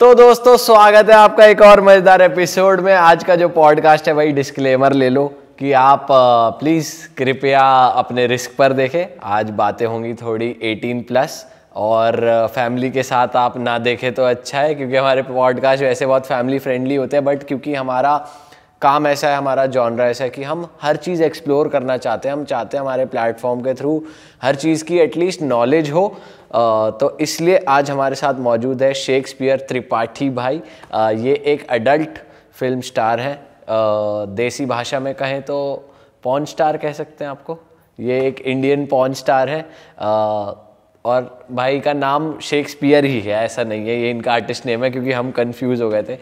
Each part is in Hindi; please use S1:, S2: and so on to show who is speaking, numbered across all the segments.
S1: तो दोस्तों स्वागत है आपका एक और मज़ेदार एपिसोड में आज का जो पॉडकास्ट है वही डिस्क्लेमर ले लो कि आप प्लीज़ कृपया अपने रिस्क पर देखें आज बातें होंगी थोड़ी 18 प्लस और फैमिली के साथ आप ना देखें तो अच्छा है क्योंकि हमारे पॉडकास्ट वैसे बहुत फैमिली फ्रेंडली होते हैं बट क्योंकि हमारा काम ऐसा है हमारा जॉनरा ऐसा है कि हम हर चीज़ एक्सप्लोर करना चाहते हैं हम चाहते हैं हमारे प्लेटफॉर्म के थ्रू हर चीज़ की एटलीस्ट नॉलेज हो तो इसलिए आज हमारे साथ मौजूद है शेक्सपियर त्रिपाठी भाई ये एक अडल्ट फिल्म स्टार हैं देसी भाषा में कहें तो पॉन स्टार कह सकते हैं आपको ये एक इंडियन पॉन स्टार है और भाई का नाम शेक्सपियर ही है ऐसा नहीं है ये इनका आर्टिस्ट नेम है क्योंकि हम कंफ्यूज हो गए थे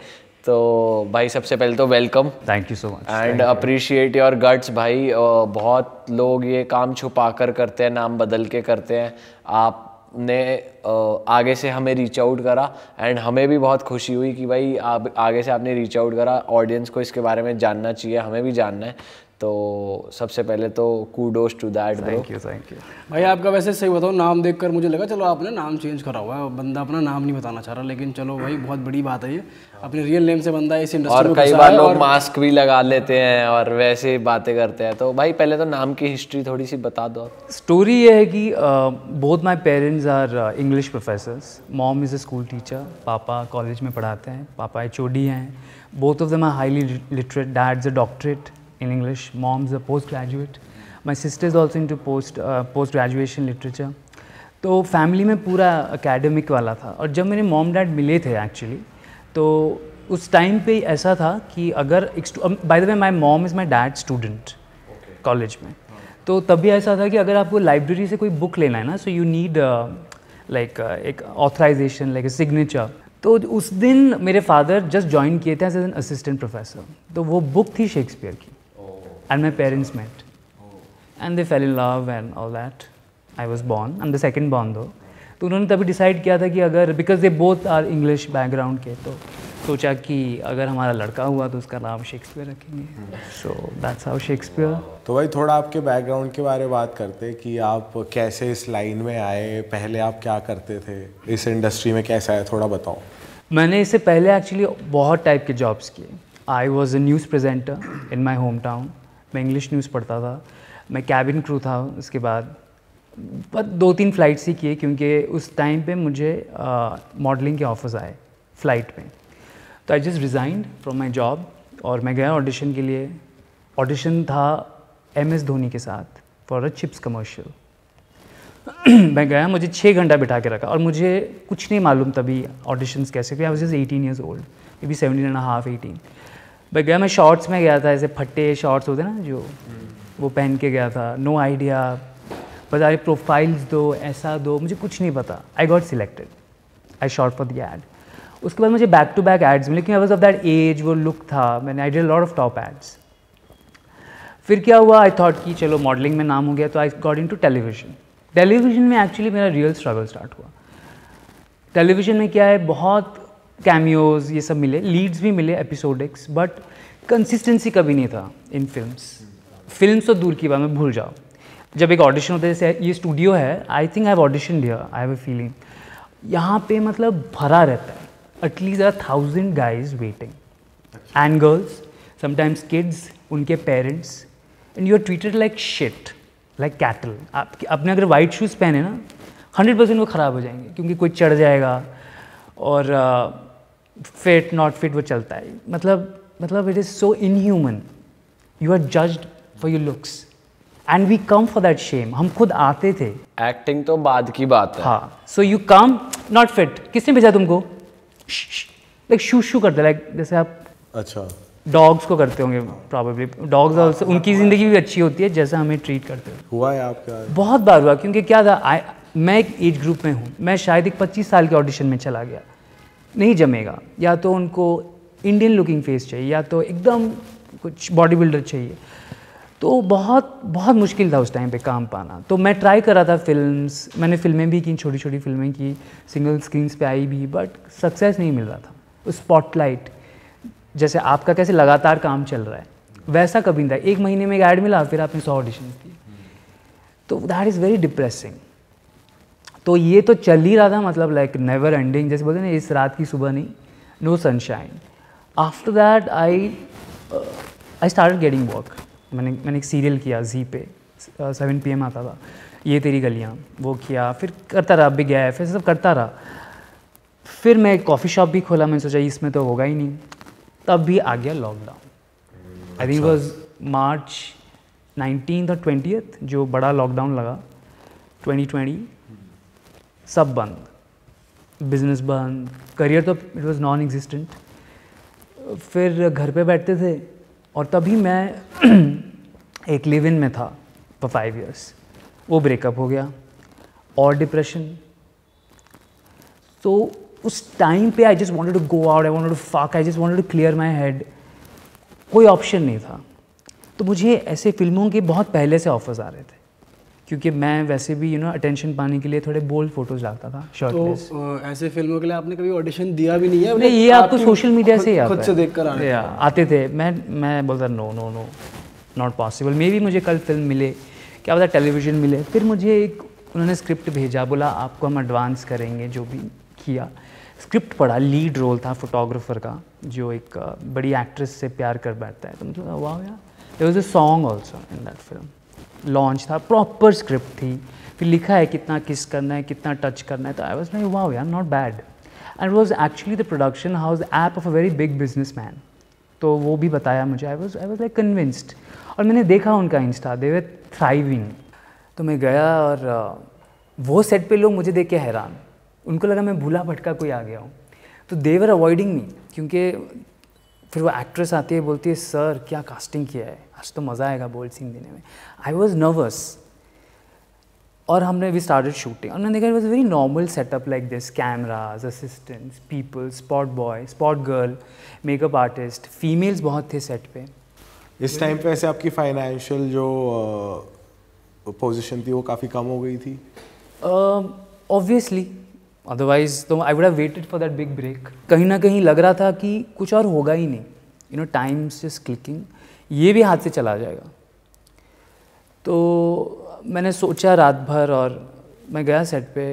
S1: तो भाई सबसे पहले तो welcome thank you so much and appreciate your guts भाई बहुत लोग ये काम छुपा कर करते हैं नाम बदल के करते हैं आप ने आगे से हमें रीच आउट करा एंड हमें भी बहुत खुशी हुई कि भाई आप आगे से आपने रीच आउट करा ऑडियंस को इसके बारे में जानना चाहिए हमें भी जानना है तो सबसे पहले तो kudos to that thank you thank you
S2: भाई आपका वैसे सही बताओ नाम देखकर मुझे लगा चलो आपने नाम चेंज करा हुआ है बंदा अपना नाम नहीं बताना चाह रहा लेकिन चलो भाई बहुत बड़ी बात है ये अपने रियल नेम से बंदा इस इंडस्ट्री में कई बार लोग
S1: मास्क भी लगा लेते हैं और वैसे बातें करते हैं तो भाई पहले तो नाम की हिस्ट्री थोड़ी सी बता दो
S3: स्टोरी ये है कि both my parents are English professors mom is a school teacher पापा कॉलेज में पढ़ाते हैं पापा एच हैं both of them are highly literate dad's a doctorate in English. Mom's a postgraduate. My sister is also into post uh, post graduation literature. तो फैमिली में पूरा अकेडमिक वाला था और जब मेरे मॉम डैड मिले थे एक्चुअली तो उस टाइम पे ऐसा था कि अगर by the way my mom is my dad student college में तो तभी ऐसा था कि अगर आपको लाइब्रेरी से कोई बुक लेना है ना सो यू नीड लाइक एक ऑथराइजेशन लाइक ए सिग्नेचर तो उस दिन मेरे फादर जस्ट ज्वाइन किए थे एज एन असिस्टेंट प्रोफेसर तो वो बुक थी शेक्सपियर की and my parents met. And they fell in love and all that. I was born. I'm the second born though. तो उन्होंने तभी डिसाइड किया था कि अगर because they both are English background के तो सोचा कि अगर हमारा लड़का हुआ तो उसका नाम शेक्सपियर रखेंगे सो दैट्स हाउ शेक्सपियर
S4: तो भाई थोड़ा आपके बैकग्राउंड के बारे में बात करते कि आप कैसे इस लाइन में आए पहले आप क्या करते थे इस इंडस्ट्री में कैसे आए थोड़ा बताओ
S3: मैंने इससे पहले एक्चुअली बहुत टाइप के जॉब्स किए I was a news presenter in my home town मैं इंग्लिश न्यूज़ पढ़ता था मैं कैबिन क्रू था उसके बाद बस दो तीन फ़्लाइट्स ही किए क्योंकि उस टाइम पे मुझे मॉडलिंग के ऑफर्स आए फ़्लाइट में तो I just resigned from my job और मैं गया ऑडिशन के लिए ऑडिशन था एम एस धोनी के साथ फॉर अ चिप्स कमर्शियल मैं गया मुझे छः घंटा बिठा के रखा और मुझे कुछ नहीं मालूम तभी ऑडिशन कैसे थे I was just eighteen years old maybe seventeen and half eighteen भाई गया मैं शॉर्ट्स में गया था ऐसे फट्टे शॉर्ट्स होते ना जो वो पहन के गया था नो आइडिया बस रही प्रोफाइल्स दो ऐसा दो मुझे कुछ नहीं पता I got selected I shot for the ad उसके बाद मुझे बैक टू बैक एड्स मिले क्योंकि आई ऑफ दैट एज वो लुक था मैंने I did lot of top ads फिर क्या हुआ आई थॉट कि चलो मॉडलिंग में नाम हो गया तो I got into television television में एक्चुअली मेरा रियल स्ट्रगल स्टार्ट हुआ टेलीविजन में क्या है बहुत कैमियोज ये सब मिले लीड्स भी मिले एपिसोडिक्स बट कंसिस्टेंसी कभी नहीं था इन फिल्म्स फिल्म तो दूर की बात मैं भूल जाओ जब एक ऑडिशन होता है जैसे ये स्टूडियो है I think I have audition dear I have a feeling यहाँ पे मतलब भरा रहता है at least are thousand guys waiting and girls sometimes kids उनके parents and you are treated like shit like cattle आप अपने अगर वाइट शूज़ पहने ना हंड्रेड परसेंट वो ख़राब हो जाएंगे क्योंकि कोई चढ़ जाएगा और uh, फिट नॉट फिट वो चलता है मतलब मतलब it is so inhuman you are judged for you looks and we come for that shame हम खुद आते थे एक्टिंग तो बाद की बात है हाँ so you come not fit किसने भेजा तुमको लाइक शू शू करते लाइक जैसे आप अच्छा डॉग्स को करते होंगे प्रॉबेबली डॉग्स ऑल्सो उनकी हाँ। ज़िंदगी भी अच्छी होती है जैसा हमें ट्रीट करते हैं हुआ है आपका बहुत बार हुआ क्योंकि क्या था आई मैं एक एज ग्रुप में हूँ मैं शायद एक पच्चीस साल के ऑडिशन में चला गया नहीं जमेगा या तो उनको इंडियन लुकिंग फेस चाहिए या तो एकदम कुछ बॉडी बिल्डर चाहिए तो बहुत बहुत मुश्किल था उस टाइम पे काम पाना तो मैं ट्राई कर रहा था फिल्म्स मैंने फिल्में भी की छोटी छोटी फिल्में की सिंगल स्क्रीन्स पे आई भी बट सक्सेस नहीं मिल रहा था उस स्पॉटलाइट जैसे आपका कैसे लगातार काम चल रहा है वैसा कभी नहीं था एक महीने में एक ऐड मिला फिर आपने सौ ऑडिशन की तो दैट इज़ वेरी डिप्रेसिंग तो ये तो चल ही रहा था मतलब लाइक नेवर एंडिंग जैसे बोलते ना इस रात की सुबह नहीं no sunshine after that I I start getting work मैंने मैंने एक सीरियल किया जी पे सेवन uh, पी आता था ये तेरी गलियाँ वो किया फिर करता रहा बिग गया फिर सब करता रहा फिर मैं एक कॉफ़ी शॉप भी खोला मैंने सोचा इसमें तो होगा ही नहीं तब भी आ गया lockdown I think was March nineteen और ट्वेंटी जो बड़ा लॉकडाउन लगा ट्वेंटी ट्वेंटी सब बंद बिजनेस बंद करियर तो इट वॉज़ नॉन एग्जिस्टेंट फिर घर पे बैठते थे और तभी मैं एक लिव इन में था फॉर फाइव इयर्स वो ब्रेकअप हो गया और डिप्रेशन तो उस टाइम पे I just wanted to go out I wanted to फाक I just wanted to clear my head कोई ऑप्शन नहीं था तो मुझे ऐसे फिल्मों के बहुत पहले से ऑफर्स आ रहे थे क्योंकि मैं वैसे भी यू नो अटेंशन पाने के लिए थोड़े बोल्ड फोटोज लगता था शॉर्ट
S2: तो ऐसे फिल्मों के लिए आपने कभी ऑडिशन दिया भी नहीं है नहीं ये मतलब आपको सोशल मीडिया से खुद से देख कर
S3: आते थे मैं मैं बोलता no no no not possible मे भी मुझे कल फिल्म मिले क्या बता टेलीविजन मिले फिर मुझे एक उन्होंने स्क्रिप्ट भेजा बोला आपको हम एडवांस करेंगे जो भी किया स्क्रिप्ट पढ़ा लीड रोल था फोटोग्राफर का जो एक बड़ी एक्ट्रेस से प्यार कर बैठता है तो मतलब वाह यार there was a song also in that film launch था प्रॉपर स्क्रिप्ट थी फिर लिखा है कितना किस करना है कितना टच करना है तो आई वॉज नाई वाओ यार not bad and was actually the production house app of a very big business man तो वो भी बताया मुझे I was I was like convinced और मैंने देखा उनका इंस्टा दे वे थ्राइविंग तो मैं गया और वो सेट पे लोग मुझे देख के हैरान उनको लगा मैं भूला भटका कोई आ गया हूँ तो देवर अवॉइडिंग मी क्योंकि फिर वो एक्ट्रेस आती है बोलती है सर क्या कास्टिंग किया है आज तो मज़ा आएगा बोल्ड सीन देने में आई वॉज नर्वस और हमने वी स्टार्टेड शूटिंग और मैंने देखा was very normal setup like this cameras assistants people spot boy spot girl makeup artist females बहुत थे सेट पे इस टाइम पे ऐसे
S4: आपकी फाइनेंशियल जो पोजीशन थी वो काफ़ी कम हो गई थी
S3: ऑब्वियसली uh, अदरवाइज तो I would have waited for that big break कहीं ना कहीं लग रहा था कि कुछ और होगा ही नहीं you know times is clicking ये भी हाथ से चला जाएगा तो मैंने सोचा रात भर और मैं गया सेट पे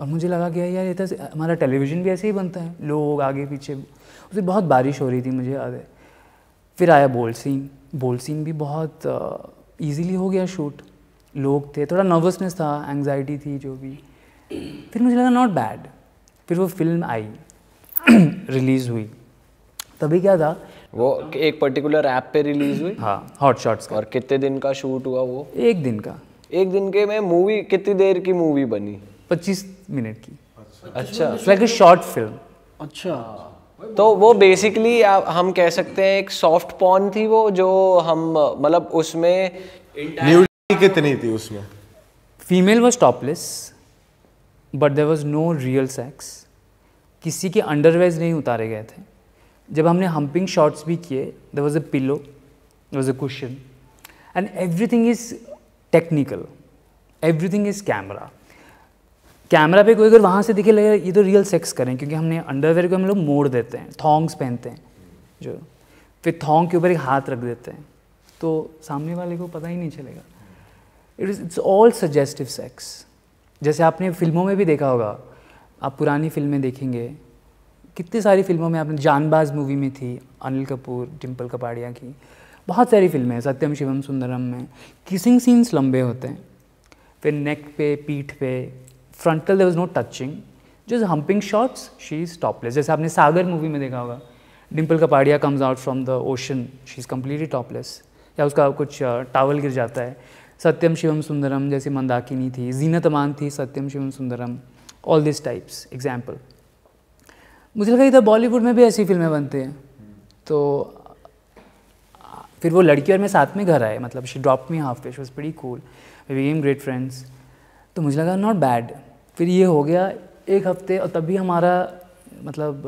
S3: और मुझे लगा कि यार ये तो हमारा टेलीविज़न भी ऐसे ही बनता है लोग आगे पीछे उसे बहुत बारिश हो रही थी मुझे याद है फिर आया बोल सीन बोल सीन भी बहुत ईजीली uh, हो गया शूट लोग थे थोड़ा नर्वसनेस था एंग्जाइटी थी जो भी फिर मुझे लगा नॉट बैड फिर वो फिल्म आई रिलीज़ हुई तभी क्या था वो एक पर्टिकुलर ऐप पे रिलीज हुई हाँ हॉट शॉट्स का
S1: और कितने दिन का शूट हुआ वो एक दिन का एक दिन के में मूवी कितनी देर की मूवी बनी पच्चीस मिनट की
S2: अच्छा लाइक शॉर्ट फिल्म अच्छा
S1: तो वो बेसिकली हम कह सकते हैं एक सॉफ्ट पॉन थी वो जो हम मतलब उसमें कितनी
S3: थी उसमें female was topless but there was no real sex किसी के अंडरवेज नहीं उतारे गए थे जब हमने हम्पिंग शॉट्स भी किए there was a pillow there was a cushion and everything is technical everything is camera camera पे कोई अगर वहाँ से दिखे लगेगा ये तो रियल सेक्स करें क्योंकि हमने अंडरवेयर को हम लोग मोड़ देते हैं थोंग्स पहनते हैं जो फिर थोंग के ऊपर एक हाथ रख देते हैं तो सामने वाले को पता ही नहीं चलेगा it is it's all suggestive sex जैसे आपने फिल्मों में भी देखा होगा आप पुरानी फिल्में देखेंगे कितनी सारी फिल्मों में आपने जानबाज मूवी में थी अनिल कपूर डिम्पल कपाड़िया की बहुत सारी फिल्में हैं सत्यम शिवम सुंदरम में किसिंग सीन्स लंबे होते हैं फिर नेक पे पीठ पे frontal there was no touching just humping shots she is topless जैसे आपने सागर मूवी में देखा होगा Dimple Kapadia comes out from the ocean she is completely topless या उसका कुछ टावल गिर जाता है सत्यम शिवम सुंदरम जैसे मंदाकिनी थी जीनत अमान थी Satyam Shivam Sundaram all this types example मुझे लगा इधर बॉलीवुड में भी ऐसी फिल्में बनती हैं तो फिर वो लड़की और मैं साथ में घर आए मतलब शी ड्रॉप मी हाफ पेश वॉज बड़ी cool we became great friends तो मुझे लगा नॉट बैड फिर ये हो गया एक हफ्ते और तभी हमारा मतलब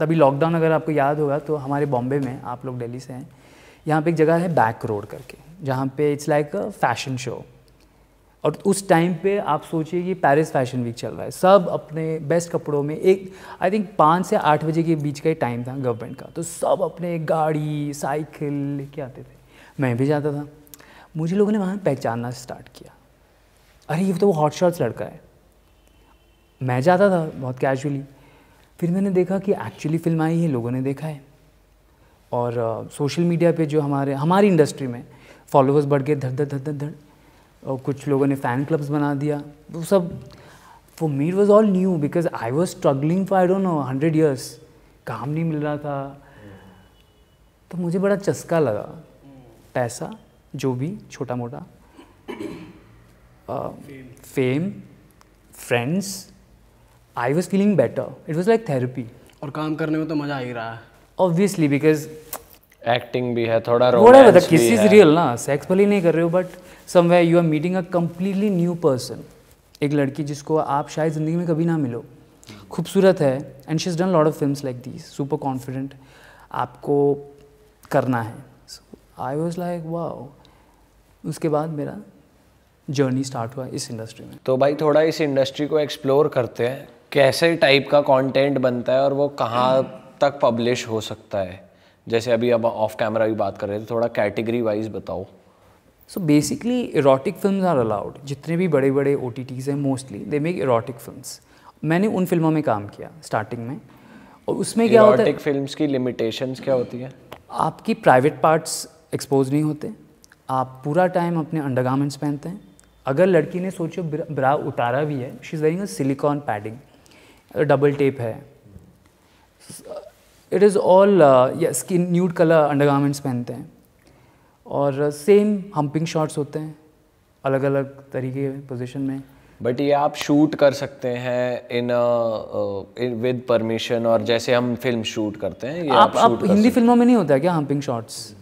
S3: तभी लॉकडाउन अगर आपको याद होगा तो हमारे बॉम्बे में आप लोग दिल्ली से हैं यहाँ पे एक जगह है बैक रोड करके जहाँ पे it's like a fashion show और उस टाइम पे आप सोचिए कि पेरिस फैशन वीक चल रहा है सब अपने बेस्ट कपड़ों में एक आई थिंक पाँच से आठ बजे के बीच का ही टाइम था गवर्नमेंट का तो सब अपने गाड़ी साइकिल लेके आते थे मैं भी जाता था मुझे लोगों ने वहाँ पहचानना स्टार्ट किया अरे ये तो वो हॉट शॉट्स लड़का है मैं जाता था बहुत कैजुअली फिर मैंने देखा कि एक्चुअली फिल्म आई है लोगों ने देखा है और सोशल uh, मीडिया पे जो हमारे हमारी इंडस्ट्री में फॉलोअर्स बढ़ गए धड़ धड़ धड़ धड़ धड़ और कुछ लोगों ने फ़ैन क्लब्स बना दिया वो सब for me was all new because I was struggling for I don't know hundred years काम नहीं मिल रहा था तो मुझे बड़ा चस्का लगा पैसा जो भी छोटा मोटा fame friends I was feeling better it was like therapy और
S2: काम करने में तो मज़ा आ ही रहा है ऑब्वियसली बिकॉज एक्टिंग भी है थोड़ा रोमांस भी किस इज रियल
S3: ना सेक्स भले नहीं कर रहे हो but somewhere you are meeting a completely new person एक लड़की जिसको आप शायद ज़िंदगी में कभी ना मिलो खूबसूरत है and she is done lot of film like this super confident आपको करना है आई वॉज लाइक वाओ उसके बाद मेरा जर्नी स्टार्ट हुआ इस इंडस्ट्री में तो
S1: भाई थोड़ा इस इंडस्ट्री को एक्सप्लोर करते हैं कैसे टाइप का कंटेंट बनता है और वो कहाँ तक पब्लिश हो सकता है जैसे अभी अब ऑफ कैमरा भी बात कर रहे थे थोड़ा कैटेगरी
S3: वाइज बताओ so basically erotic film are allowed जितने भी बड़े बड़े ओ टी टीज़ हैं mostly they make erotic film मैंने उन फिल्मों में काम किया स्टार्टिंग में और उसमें क्या होता है फिल्म की लिमिटेशन क्या होती है आपकी प्राइवेट पार्ट्स एक्सपोज नहीं होते आप पूरा टाइम अपने अंडरगारमेंट्स पहनते हैं अगर लड़की ने सोचो ब्रा उतारा भी है she is wearing a silicone padding double tape है it is all skin nude colour undergarments पहनते हैं और सेम हम्पिंग शॉट्स होते हैं अलग अलग तरीके पोजिशन में
S1: बट ये आप शूट कर सकते हैं इन विद परमिशन और जैसे हम फिल्म शूट करते हैं ये आप, आप, आप हिंदी
S3: फिल्मों में नहीं होता है क्या हम्पिंग शॉट्स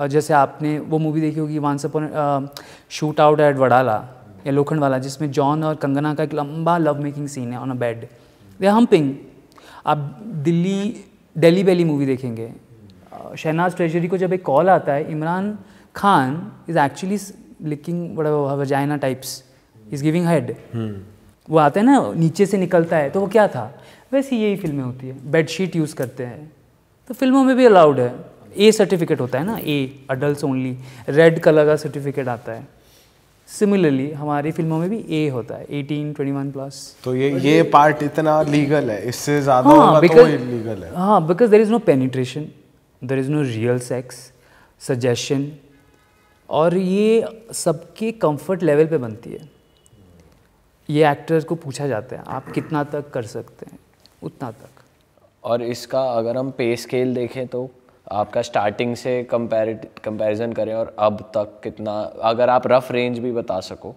S3: uh, जैसे आपने वो मूवी देखी होगी वन अपन शूट आउट एट वडाला या लोखंड वाला जिसमें जॉन और कंगना का एक लंबा लव मेकिंग सीन है on a bed they humping आप दिल्ली डेली बेली मूवी देखेंगे शहनाज ट्रेजरी को जब एक कॉल आता है Imran Khan is actually licking बड़ा vagina types is giving head वो आते हैं ना नीचे से निकलता है तो वो क्या था वैसे यही फिल्में होती है बेडशीट यूज़ करते हैं तो फिल्मों में भी अलाउड है ए सर्टिफिकेट होता है ना A adult only red colour का सर्टिफिकेट आता है सिमिलरली हमारी फिल्मों में भी ए होता है 18, 21 प्लस तो ये ये
S4: पार्ट इतना लीगल है इससे ज़्यादा हाँ, होगा तो लीगल
S3: है हाँ because there is no penetration there is no real sex suggestion और ये सबके कंफर्ट लेवल पे बनती है ये एक्टर्स को पूछा जाता है आप कितना तक कर सकते हैं उतना तक
S1: और इसका अगर हम पे स्केल देखें तो आपका स्टार्टिंग से कंपैरिजन करें और अब तक कितना अगर आप रफ रेंज भी बता सको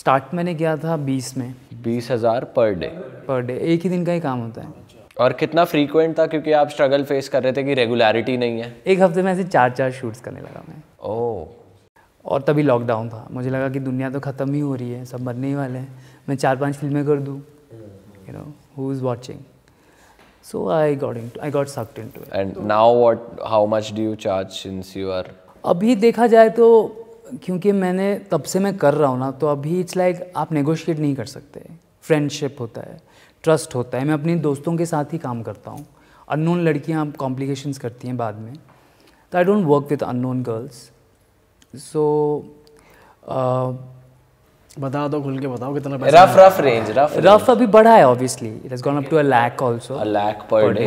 S3: स्टार्ट मैंने किया
S1: था बीस में बीस हज़ार पर डे
S3: पर डे एक ही दिन का ही काम होता है
S1: और कितना फ्रीक्वेंट था क्योंकि आप स्ट्रगल फेस कर रहे थे कि रेगुलरिटी नहीं है
S3: एक हफ्ते में ऐसे चार चार शूट्स करने लगा मैं ओह और तभी लॉकडाउन था मुझे लगा कि दुनिया तो ख़त्म ही हो रही है सब मरने ही वाले हैं मैं चार पाँच फिल्में कर दूँ you know who is watching So I got into, I got sucked into
S1: it. And now what? How much do you charge since you are?
S3: अभी देखा जाए तो क्योंकि मैंने तब से मैं कर रहा हूँ ना तो अभी इट्स लाइक like, आप नेगोशिएट नहीं कर सकते फ्रेंडशिप होता है ट्रस्ट होता है मैं अपने दोस्तों के साथ ही काम करता हूँ अननोन लड़कियाँ आप कॉम्प्लिकेशंस करती हैं बाद में तो I don't work with unknown girls so बता दो खुल के बताओ कितना पैसा rough rough range rough rough अभी बढ़ा है obviously it has gone up to a lakh also a lakh per day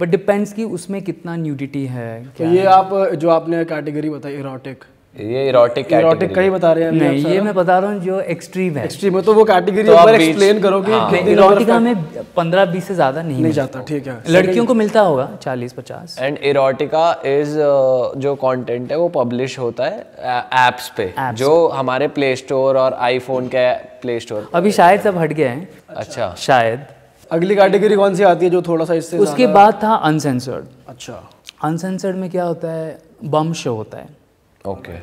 S3: but depends कि उसमें कितना न्यूडिटी है तो ये आप
S2: जो आपने कैटेगरी बताई इरोटिक
S1: ये इरोटिक इरोटिक कहीं बता रहे हैं नहीं ये मैं
S3: बता रहा हूँ जो एक्सट्रीम है एक्सट्रीम है तो वो कैटेगरी तो एक्सप्लेन करो कि इरोटिका में पंद्रह बीस से ज़्यादा नहीं नहीं जाता ठीक है लड़कियों को मिलता होगा चालीस पचास
S1: एंड इरोटिका इज जो कंटेंट है वो पब्लिश होता है एप्स पे जो हमारे प्ले स्टोर और आईफोन के प्ले
S2: स्टोर
S3: अभी शायद सब हट गए हैं अच्छा शायद अगली कैटेगरी
S2: कौन सी आती है जो थोड़ा सा इससे उसके बाद था
S3: अनसेंसर्ड अच्छा अनसेंसर्ड में क्या होता है बम शो होता है ओके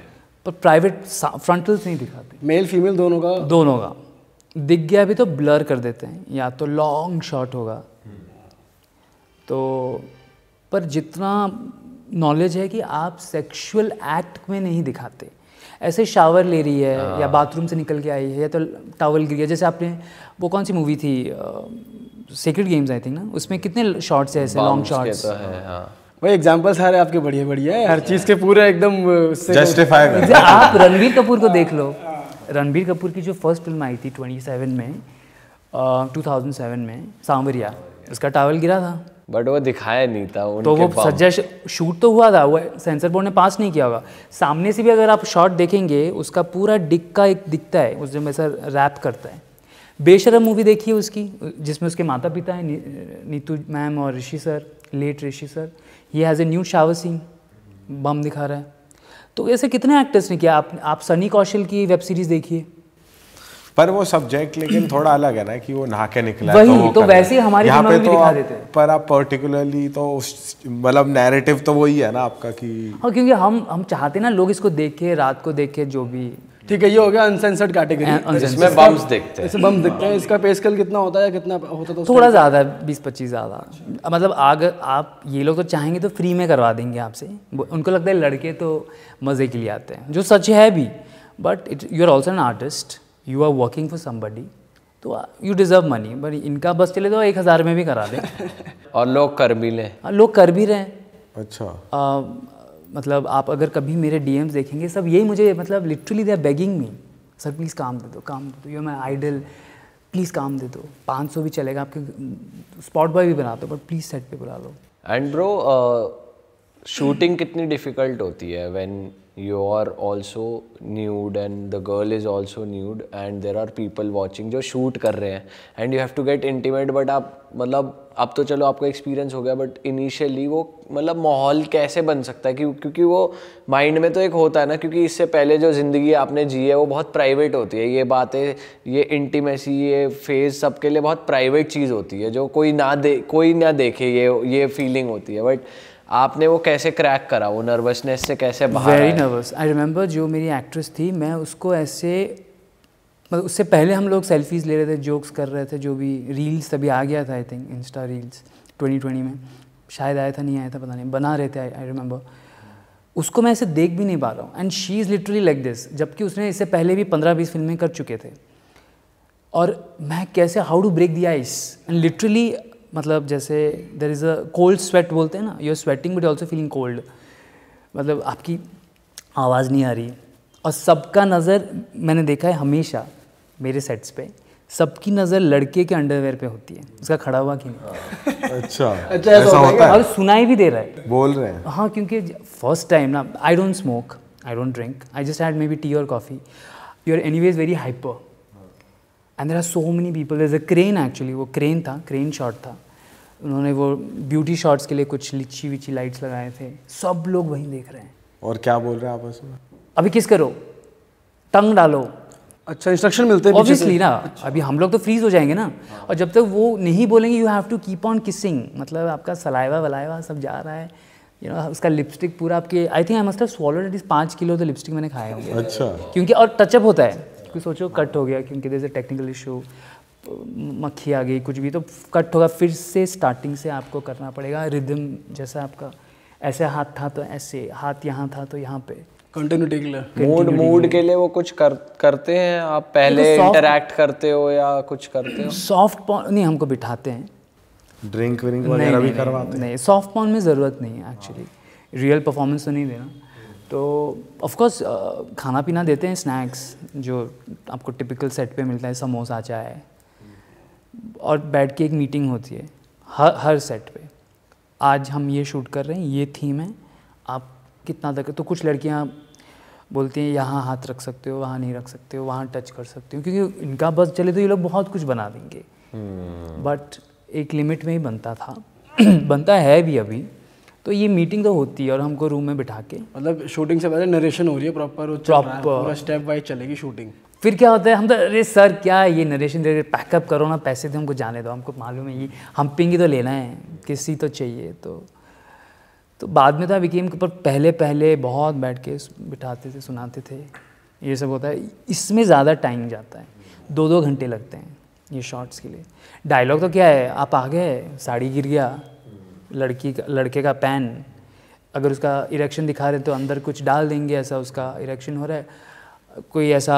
S3: पर प्राइवेट फ्रंटल्स नहीं दिखाते मेल फीमेल दोनों का दोनों का दिख गया भी तो ब्लर कर देते हैं या तो लॉन्ग शॉट होगा तो पर जितना नॉलेज है कि आप सेक्सुअल एक्ट में नहीं दिखाते ऐसे शावर ले रही है आ, या बाथरूम हाँ। से निकल के आई है या तो टॉवल गिर गया जैसे आपने वो कौन सी मूवी थी सेक्रेट गेम्स आई थिंक ना उसमें कितने शॉट्स है ऐसे लॉन्ग शॉट्स भाई एग्जाम्पल सारे आपके बढ़िया बढ़िया है हर चीज के पूरे एकदम आप रणबीर कपूर को देख लो हाँ। रणबीर कपूर की जो फर्स्ट फिल्म आई थी 27 में टू uh, में सांवरिया उसका टावल गिरा था बट वो दिखाया
S1: नहीं था तो वो सज्जा
S3: शूट तो हुआ था वो सेंसर बोर्ड ने पास नहीं किया होगा सामने से भी अगर आप शॉट देखेंगे उसका पूरा डिक्का एक दिखता है उस जमे सर रैप करता है बेशरम मूवी देखी है उसकी जिसमें उसके माता पिता है नीतू मैम और Rishi sir late Rishi sir ये has a new shower scene bum दिखा रहा है तो ऐसे कितने एक्टर्स ने किया आप आप सनी कौशल की वेब सीरीज देखिए
S4: पर वो सब्जेक्ट लेकिन थोड़ा अलग है ना कि वो नहा के निकला तो वही तो, तो वैसे ही हमारे यहाँ पे तो दिखा देते हैं पर आप पर्टिकुलरली तो मतलब नैरेटिव तो वही है ना आपका कि
S3: हाँ क्योंकि हम हम चाहते ना लोग इसको देखे रात को देखे जो भी ठीक है ये हो गया अनसेंसर्ड कैटेगरी uh, इसमें बम्स देखते हैं इसमें बम देखते हैं इसका
S2: पेस्कल कितना होता है या कितना होता था थोड़ा ज़्यादा है
S3: बीस पच्चीस ज़्यादा मतलब आग आप ये लोग तो चाहेंगे तो फ्री में करवा देंगे आपसे उनको लगता है लड़के तो मज़े के लिए आते हैं जो सच है भी but it you are also an artist you are working for somebody तो यू डिज़र्व मनी बट इनका बस चले तो एक हज़ार में भी करा दें और
S1: लोग कर भी लें
S3: हाँ, लोग कर भी रहे हैं अच्छा uh, मतलब आप अगर कभी मेरे डी देखेंगे सब यही मुझे मतलब literally they are begging me sir please काम दे दो काम दे दो यू मैं आइडल प्लीज़ काम दे दो 500 भी चलेगा आपके स्पॉट बॉय भी बना दो बट प्लीज़ सेट पे बुला दो
S1: एंड ब्रो शूटिंग कितनी डिफिकल्ट होती है when you are also nude and the girl is also nude and there are people watching जो शूट कर रहे हैं and you have to get intimate but आप मतलब अब तो चलो आपका एक्सपीरियंस हो गया बट इनिशियली वो मतलब माहौल कैसे बन सकता है क्योंकि वो माइंड में तो एक होता है ना क्योंकि इससे पहले जो ज़िंदगी आपने जी है वो बहुत प्राइवेट होती है ये बातें ये इंटीमेसी ये फेज़ सबके लिए बहुत प्राइवेट चीज़ होती है जो कोई ना दे कोई ना देखे ये ये फीलिंग होती है बट आपने वो कैसे क्रैक करा वो नर्वसनेस से कैसे वेरी नर्वस
S3: आई रिमेंबर जो मेरी एक्ट्रेस थी मैं उसको ऐसे मतलब उससे पहले हम लोग सेल्फीज़ ले रहे थे जोक्स कर रहे थे जो भी रील्स तभी आ गया था आई थिंक इंस्टा रील्स 2020 में शायद आया था नहीं आया था पता नहीं बना रहे थे आई रिमेंबर उसको मैं ऐसे देख भी नहीं पा रहा हूँ and she is literally like this जबकि उसने इससे पहले भी पंद्रह बीस फिल्में कर चुके थे और मैं कैसे how to break the ice and literally मतलब जैसे there is a cold sweat बोलते हैं ना you are sweating but also feeling cold मतलब आपकी आवाज़ नहीं आ रही और सबका नज़र मैंने देखा है हमेशा मेरे सेट्स पे सबकी नज़र लड़के के अंडरवेयर पे होती है उसका खड़ा हुआ कि नहीं
S4: अच्छा अच्छा ऐसा होता है और सुनाई भी दे रहा है बोल रहे हैं
S3: हाँ क्योंकि फर्स्ट टाइम ना I don't smoke I don't drink I just had maybe tea और coffee you are anyways very hyper and there are so many people is a crane actually वो क्रेन था क्रेन शॉट था उन्होंने वो ब्यूटी शॉट्स के लिए कुछ लिची विची लाइट्स लगाए थे सब लोग वहीं देख रहे हैं
S4: और क्या बोल रहे हैं आपस में
S3: अभी किस करो टंग डालो अच्छा इंस्ट्रक्शन मिलते हैं ऑब्वियसली ना अच्छा। अभी हम लोग तो फ्रीज हो जाएंगे ना हाँ। और जब तक वो नहीं बोलेंगे you have to keep on kissing मतलब आपका सलाइवा वलाइवा सब जा रहा है यू नो उसका लिपस्टिक पूरा आपके I think I must have swallowed at पाँच किलो तो लिपस्टिक मैंने खाए होंगे अच्छा क्योंकि और टचअप होता है क्योंकि सोचो कट हो गया क्योंकि जैसे टेक्निकल इशू मक्खी आ गई कुछ भी तो कट होगा फिर से स्टार्टिंग से आपको करना पड़ेगा रिदम जैसा आपका ऐसे हाथ था तो ऐसे हाथ यहाँ था तो यहाँ पे कंटिन्यूटी के लिए मूड मूड
S1: के लिए वो कुछ कर करते हैं आप तो पहले तो इंटरेक्ट करते हो या कुछ करते हो
S3: सॉफ्ट पॉन नहीं हमको बिठाते हैं
S1: ड्रिंक
S4: वगैरह भी
S3: करवाते हैं नहीं सॉफ्ट पॉन में ज़रूरत नहीं है एक्चुअली रियल परफॉर्मेंस तो नहीं देना तो ऑफकोर्स uh, खाना पीना देते हैं स्नैक्स जो आपको टिपिकल सेट पे मिलता है समोसा चाय और बैठ के एक मीटिंग होती है हर हर सेट पे आज हम ये शूट कर रहे हैं ये थीम है आप कितना तक तो कुछ लड़कियां बोलती हैं यहाँ हाथ रख सकते हो वहाँ नहीं रख सकते हो वहाँ टच कर सकते हो क्योंकि इनका बस चले तो ये लोग बहुत कुछ बना देंगे बट हम्म। hmm. एक लिमिट में ही बनता था बनता है भी अभी तो ये मीटिंग तो होती है और हमको रूम में बिठा के मतलब शूटिंग से पहले नरेशन हो रही है प्रॉपर प्रॉपर स्टेप वाइज चलेगी शूटिंग फिर क्या होता है हम तो अरे सर क्या है ये नरेशन दे पैकअप करो ना पैसे दे हमको जाने दो हमको मालूम है ये हम पिंग ही तो लेना है किसी तो चाहिए तो तो बाद में तो गेम के ऊपर पहले पहले बहुत बैठ के बिठाते थे सुनाते थे ये सब होता है इसमें ज़्यादा टाइम जाता है दो दो घंटे लगते हैं ये शॉर्ट्स के लिए डायलॉग तो क्या है आप आ गए साड़ी गिर गया लड़की का लड़के का पैन अगर उसका इरेक्शन दिखा रहे हैं तो अंदर कुछ डाल देंगे ऐसा उसका इरेक्शन हो रहा है कोई ऐसा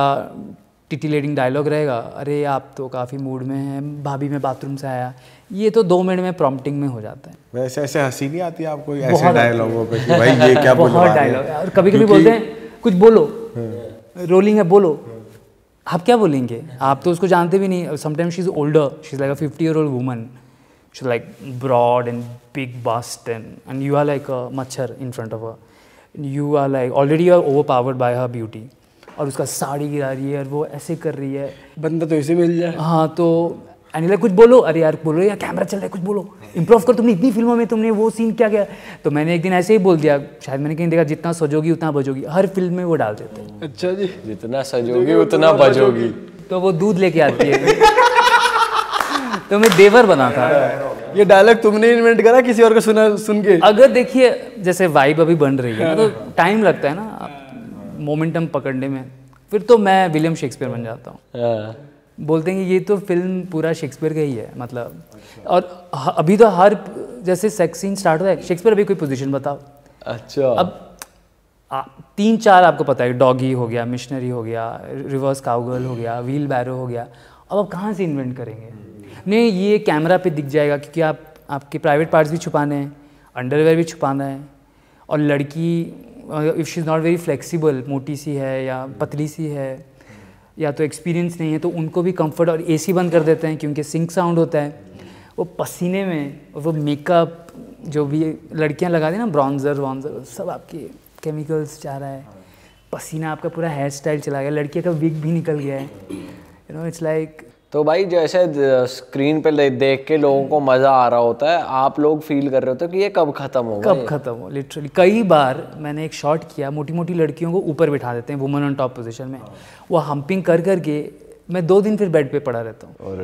S3: टिटिलेटिंग डायलॉग रहेगा अरे आप तो काफ़ी मूड में हैं भाभी में बाथरूम से आया ये तो दो मिनट में प्रॉम्प्टिंग में हो जाता है
S4: वैसे ऐसे हंसी भी आती है आपको ऐसे डायलॉगों पे कि भाई ये क्या रहा डायलॉग और कभी कभी बोलते
S3: हैं कुछ बोलो रोलिंग हाँ। है बोलो आप क्या बोलेंगे आप तो उसको जानते भी नहीं sometimes she is older she is like a fifty year old woman she's like broad and big bust and, and you are like a machar in front of her you are like already you are overpowered by her beauty और उसका साड़ी गिरा रही है और वो ऐसे कर रही है बंदा तो ऐसे मिल जाए हाँ तो एंड लाइक कुछ बोलो अरे यार बोलो यार कैमरा चल रहा है कुछ बोलो इम्प्रूव कर तुमने इतनी फिल्मों में तुमने वो सीन क्या किया तो मैंने एक दिन ऐसे ही बोल दिया शायद मैंने कहीं देखा जितना सजोगी उतना बजोगी हर फिल्म में वो डाल देते हैं अच्छा जी जितना तो सजोगी उतना बजोगी तो वो दूध लेके आती है तो मैं देवर बना था ये डायलॉग तुमने इन्वेंट करा किसी और को सुना सुन के अगर देखिए जैसे वाइब अभी बन रही है हाँ। तो टाइम लगता है ना मोमेंटम पकड़ने में फिर तो मैं विलियम शेक्सपियर बन जाता हूँ हाँ। बोलते हैं कि ये तो फिल्म पूरा शेक्सपियर का ही है मतलब और अभी तो हर जैसे सेक्स सीन स्टार्ट होता है शेक्सपियर अभी कोई पोजीशन बताओ अच्छा अब आ, तीन चार आपको पता है डॉगी हो गया मिशनरी हो गया रिवर्स काउगर्ल हो गया व्हील बैरो हो गया अब आप कहाँ से इन्वेंट करेंगे नहीं ये कैमरा पे दिख जाएगा क्योंकि आप आपके प्राइवेट पार्ट्स भी छुपाने हैं अंडरवेयर भी छुपाना है और लड़की if she is not very flexible मोटी सी है या पतली सी है या तो एक्सपीरियंस नहीं है तो उनको भी कंफर्ट और एसी बंद कर देते हैं क्योंकि सिंक साउंड होता है वो पसीने में वो मेकअप जो भी लड़कियां लगा दी ना ब्रॉन्जर व्रॉन्जर सब आपके केमिकल्स जा रहा है पसीना आपका पूरा हेयर स्टाइल चला गया लड़की का विग भी निकल गया है यू नो इट्स लाइक
S1: तो भाई जैसे स्क्रीन पे देख के लोगों को मज़ा आ रहा होता है आप लोग फील
S3: कर रहे होते कि ये कब ख़त्म हो कब ख़त्म हो लिटरली कई बार मैंने एक शॉट किया मोटी मोटी लड़कियों को ऊपर बिठा देते हैं वुमन ऑन टॉप पोजीशन में वो हम्पिंग कर करके मैं दो दिन फिर बेड पे पड़ा रहता हूँ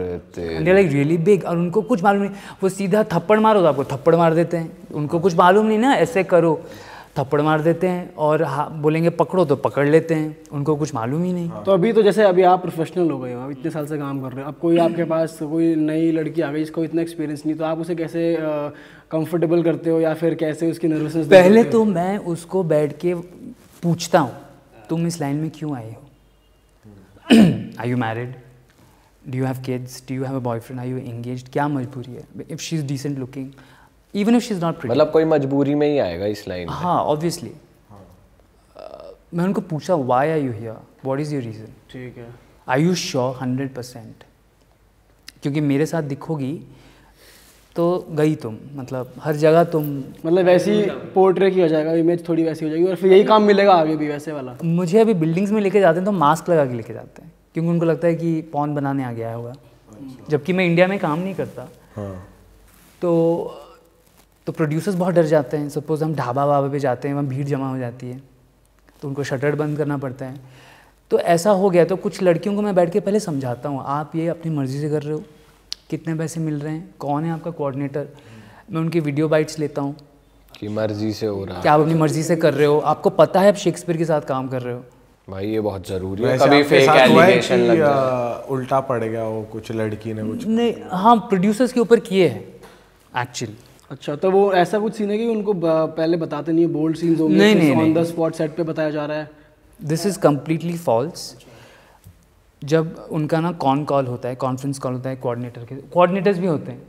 S3: लाइक रियली बिग और उनको कुछ मालूम नहीं वो सीधा थप्पड़ मारो तो आपको थप्पड़ मार देते हैं उनको कुछ मालूम नहीं ना ऐसे करो थप्पड़ मार देते हैं और बोलेंगे पकड़ो तो पकड़ लेते हैं उनको कुछ मालूम ही नहीं तो अभी तो जैसे अभी आप प्रोफेशनल हो गए हो इतने साल से काम
S2: कर रहे हो अब कोई आपके पास कोई नई लड़की आ गई जिसको इतना एक्सपीरियंस नहीं तो आप उसे कैसे कंफर्टेबल करते हो या फिर कैसे उसकी नर्वसनेस पहले तो
S3: मैं उसको बैठ के पूछता हूँ तुम इस लाइन में क्यों आए हो are you married do you have kids do you have a boyfriend are you engage क्या मजबूरी है if she is decent looking even if she is not मतलब
S1: कोई मजबूरी में ही आएगा इस लाइन हाँ
S3: ऑब्वियसली हाँ। मैं उनको पूछा why are you here what is your reason ठीक है are you sure hundred percent क्योंकि मेरे साथ दिखोगी तो गई तुम मतलब हर जगह तुम मतलब वैसी
S2: पोर्ट्रेट ही हो जाएगा इमेज थोड़ी वैसी हो जाएगी और फिर यही काम मिलेगा आगे भी वैसे वाला
S3: मुझे अभी बिल्डिंग्स में लेके जाते हैं तो मास्क लगा के लेके जाते हैं क्योंकि उनको लगता है कि पौन बनाने आ गया होगा अच्छा। जबकि मैं इंडिया में काम नहीं करता हाँ। तो तो प्रोड्यूसर्स बहुत डर जाते हैं सपोज़ हम ढाबा वाबा पे जाते हैं वहाँ भीड़ जमा हो जाती है तो उनको शटर बंद करना पड़ता है तो ऐसा हो गया तो कुछ लड़कियों को मैं बैठ के पहले समझाता हूँ आप ये अपनी मर्ज़ी से कर रहे हो कितने पैसे मिल रहे हैं कौन है आपका कोऑर्डिनेटर मैं उनकी वीडियो बाइट्स लेता हूँ
S1: कि मर्जी से हो रहा है क्या आप अपनी मर्जी से कर
S3: रहे हो आपको पता है आप शेक्सपियर के साथ काम कर रहे हो
S1: भाई ये बहुत जरूरी
S2: है कभी फेक एलिगेशन लग
S1: गया उल्टा पड़
S4: गया वो कुछ लड़की ने कुछ
S3: नहीं हाँ प्रोड्यूसर्स के ऊपर किए हैं एक्चुअली अच्छा
S2: तो वो ऐसा कुछ सीन है कि उनको पहले बताते नहीं है बोल्ड सीन्स होंगे नहीं नहीं ऑन द
S3: स्पॉट सेट पे बताया जा रहा है दिस इज़ कम्प्लीटली फॉल्स जब उनका ना कॉन कॉल होता है कॉन्फ्रेंस कॉल होता है कोऑर्डिनेटर के कोऑर्डिनेटर्स भी होते हैं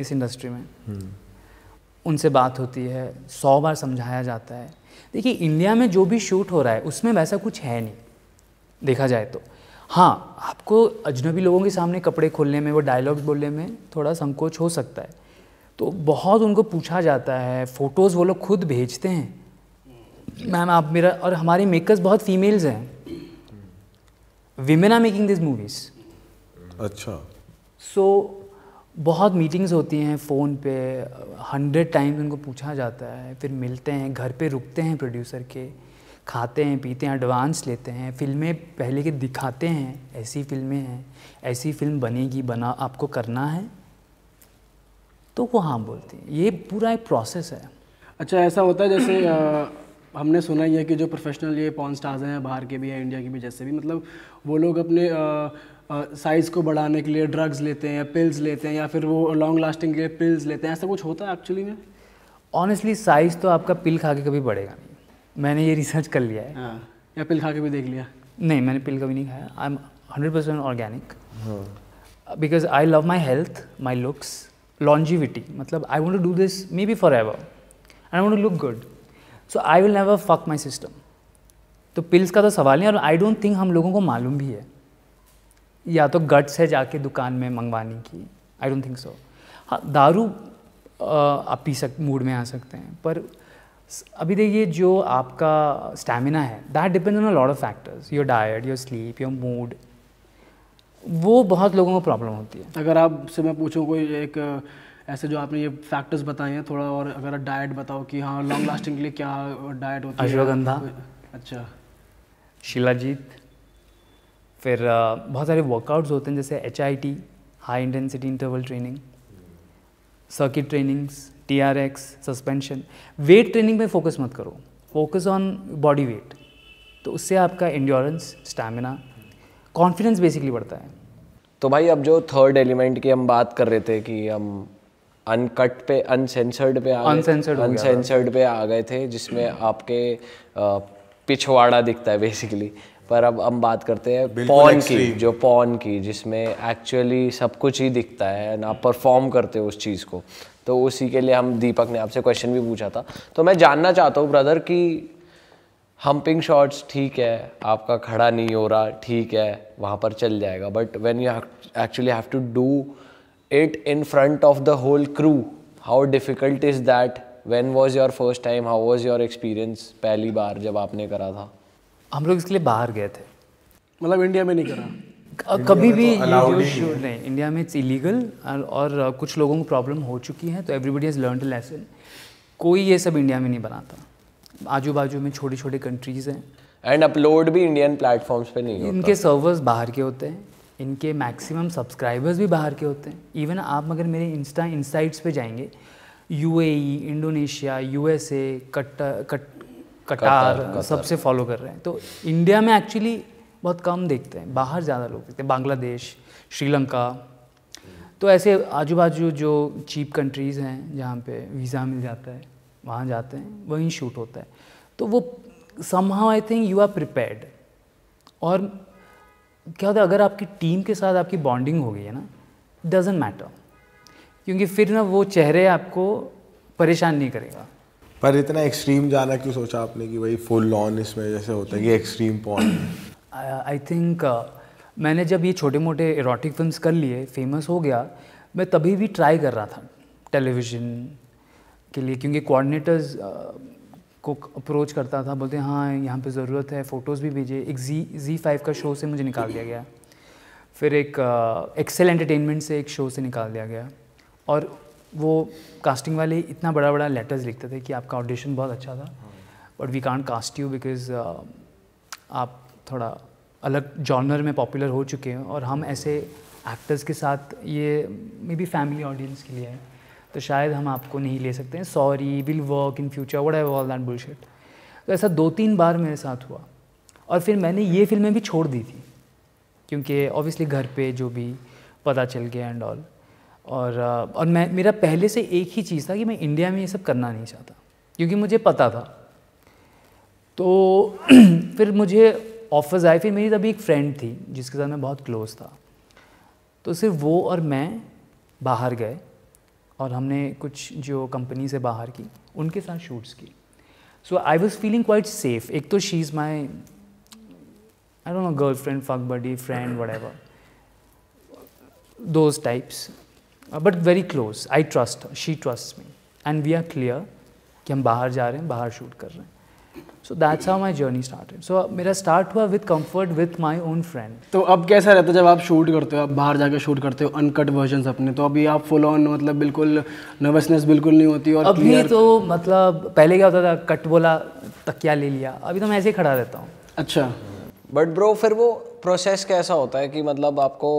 S3: इस इंडस्ट्री में हम्म। उनसे बात होती है सौ बार समझाया जाता है देखिए इंडिया में जो भी शूट हो रहा है उसमें वैसा कुछ है नहीं देखा जाए तो हाँ आपको अजनबी लोगों के सामने कपड़े खोलने में वो डायलॉग्स बोलने में थोड़ा संकोच हो सकता है तो बहुत उनको पूछा जाता है फ़ोटोज़ वो लोग खुद भेजते हैं मैम आप मेरा और हमारे मेकर्स बहुत फीमेल्स हैं women are making this movies अच्छा सो so, बहुत मीटिंग्स होती हैं फ़ोन पे हंड्रेड टाइम्स उनको पूछा जाता है फिर मिलते हैं घर पे रुकते हैं प्रोड्यूसर के खाते हैं पीते हैं एडवांस लेते हैं फिल्में पहले के दिखाते हैं ऐसी फिल्में हैं ऐसी फिल्म बनेगी बना आपको करना है तो वो हाँ बोलती है ये पूरा एक प्रोसेस है अच्छा ऐसा होता है जैसे आ, हमने सुना ही है कि जो प्रोफेशनल ये
S2: पॉन स्टार्स हैं बाहर के भी हैं इंडिया के भी जैसे भी मतलब वो लोग अपने आ, साइज़ को बढ़ाने के लिए ड्रग्स लेते हैं पिल्स लेते हैं या फिर वो लॉन्ग लास्टिंग के लिए पिल्स लेते हैं ऐसा कुछ होता है एक्चुअली में
S3: ऑनेस्टली साइज़ तो आपका पिल खा के कभी बढ़ेगा नहीं मैंने ये रिसर्च कर लिया है हाँ या पिल खा के भी देख लिया नहीं मैंने पिल कभी नहीं खाया I am hundred percent organic because I love my health my looks longevity matlab मतलब, i want to do this maybe forever and i want to look good so i will never fuck my system तो पिल्स का तो सवाल नहीं और आई डोंट थिंक हम लोगों को मालूम भी है या तो गट्स है जाके दुकान में मंगवाने की आई डोंट थिंक सो हाँ दारू आप पी सक मूड में आ सकते हैं पर अभी देखिए जो आपका स्टेमिना है that depends on a lot of factors your diet your sleep your mood वो बहुत लोगों को प्रॉब्लम होती है
S2: अगर आपसे मैं पूछूँ कोई एक ऐसे जो आपने ये फैक्टर्स बताए हैं थोड़ा और अगर डाइट बताओ कि हाँ लॉन्ग लास्टिंग के लिए क्या डाइट होती अश्वगंधा अच्छा
S3: शिलाजीत फिर बहुत सारे वर्कआउट्स होते हैं जैसे H I T high intensity interval training circuit trainings T R X suspension weight training में फोकस मत करो फोकस ऑन बॉडी वेट तो उससे आपका इंड्योरेंस स्टैमिना कॉन्फिडेंस बेसिकली बढ़ता है तो
S1: भाई अब जो थर्ड एलिमेंट की हम बात कर रहे थे कि हम अनकट पे अनसेंसर्ड पे अनसेंसर्ड अनसेंसर्ड पे आ गए थे जिसमें आपके पिछवाड़ा दिखता है बेसिकली पर अब हम बात करते हैं पॉन की जो पॉन की जिसमें एक्चुअली सब कुछ ही दिखता है ना परफॉर्म करते हो उस चीज़ को तो उसी के लिए हम दीपक ने आपसे क्वेश्चन भी पूछा था तो मैं जानना चाहता हूँ ब्रदर कि हम्पिंग शॉट्स ठीक है आपका खड़ा नहीं हो रहा ठीक है वहाँ पर चल जाएगा but when you actually have to do it in front of the whole crew how difficult is that when was your first time how was your experience पहली बार जब आपने करा था
S3: हम लोग इसके लिए बाहर गए थे मतलब इंडिया में नहीं करा कभी भी तो नहीं इंडिया में इट्स इलीगल और कुछ लोगों को प्रॉब्लम हो चुकी है तो एवरीबडी हैज़ लर्न लेसन कोई ये सब इंडिया में नहीं बनाता आजू बाजू में छोटी छोटी कंट्रीज़ हैं
S1: एंड अपलोड भी इंडियन प्लेटफॉर्म्स पे नहीं होता इनके
S3: सर्वर्स बाहर के होते हैं इनके मैक्सिमम सब्सक्राइबर्स भी बाहर के होते हैं इवन आप अगर मेरे इंस्टा इंसाइट्स पे जाएंगे यू इंडोनेशिया यू ए कटार सबसे फॉलो कर रहे हैं तो इंडिया में एक्चुअली बहुत कम देखते हैं बाहर ज़्यादा लोग देखते हैं बांग्लादेश श्रीलंका तो ऐसे आजू बाजू जो चीप कंट्रीज़ हैं जहाँ पे वीज़ा मिल जाता है वहाँ जाते हैं वहीं शूट होता है तो वो somehow I think you are prepared और क्या होता है अगर आपकी टीम के साथ आपकी बॉन्डिंग हो गई है ना डजेंट मैटर क्योंकि फिर ना वो चेहरे आपको परेशान नहीं करेगा
S4: पर इतना एक्सट्रीम जाना क्यों सोचा आपने कि भाई फुल ऑन इसमें जैसे होता है कि एक्सट्रीम पॉन
S3: आई थिंक मैंने जब ये छोटे मोटे इरोटिक फिल्म्स कर लिए फेमस हो गया मैं तभी भी ट्राई कर रहा था टेलीविज़न के लिए क्योंकि कोऑर्डिनेटर्स को अप्रोच करता था बोलते हाँ यहाँ पे ज़रूरत है फ़ोटोज़ भी भेजे एक जी जी फाइव का शो से मुझे निकाल दिया गया फिर एक एक्सेल एंटरटेनमेंट से एक शो से निकाल दिया गया और वो कास्टिंग वाले इतना बड़ा बड़ा लेटर्स लिखते थे कि आपका ऑडिशन बहुत अच्छा था but we can't cast you because आप थोड़ा अलग जॉनर में पॉपुलर हो चुके हैं और हम ऐसे एक्टर्स के साथ ये मे बी फैमिली ऑडियंस के लिए है तो शायद हम आपको नहीं ले सकते हैं sorry will work in future whatever all that bullshit तो ऐसा दो तीन बार मेरे साथ हुआ और फिर मैंने ये फिल्में भी छोड़ दी थी क्योंकि ऑब्वियसली घर पे जो भी पता चल गया एंड ऑल और और मैं मेरा पहले से एक ही चीज़ था कि मैं इंडिया में ये सब करना नहीं चाहता क्योंकि मुझे पता था तो फिर मुझे ऑफर्स आए फिर मेरी तभी एक फ्रेंड थी जिसके साथ मैं बहुत क्लोज़ था तो सिर्फ वो और मैं बाहर गए और हमने कुछ जो कंपनी से बाहर की उनके साथ शूट्स की so I was feeling quite safe एक तो she is my I don't know girl friend fuck buddy friend whatever those types but very close I trust she trust me and we are clear कि हम बाहर जा रहे हैं बाहर शूट कर रहे हैं so that's how my journey started so मेरा स्टार्ट हुआ with comfort with my own friend तो अब कैसा रहता है जब आप शूट करते हो आप बाहर जाके
S2: शूट करते हो अनकट वर्जन अपने तो अभी आप फुल ऑन मतलब बिल्कुल नर्वसनेस बिल्कुल नहीं होती और अभी clear...
S3: तो मतलब पहले क्या होता था कट बोला तकिया ले लिया अभी तो मैं ऐसे ही खड़ा रहता हूँ अच्छा
S1: बट ब्रो फिर वो प्रोसेस कैसा होता है कि मतलब आपको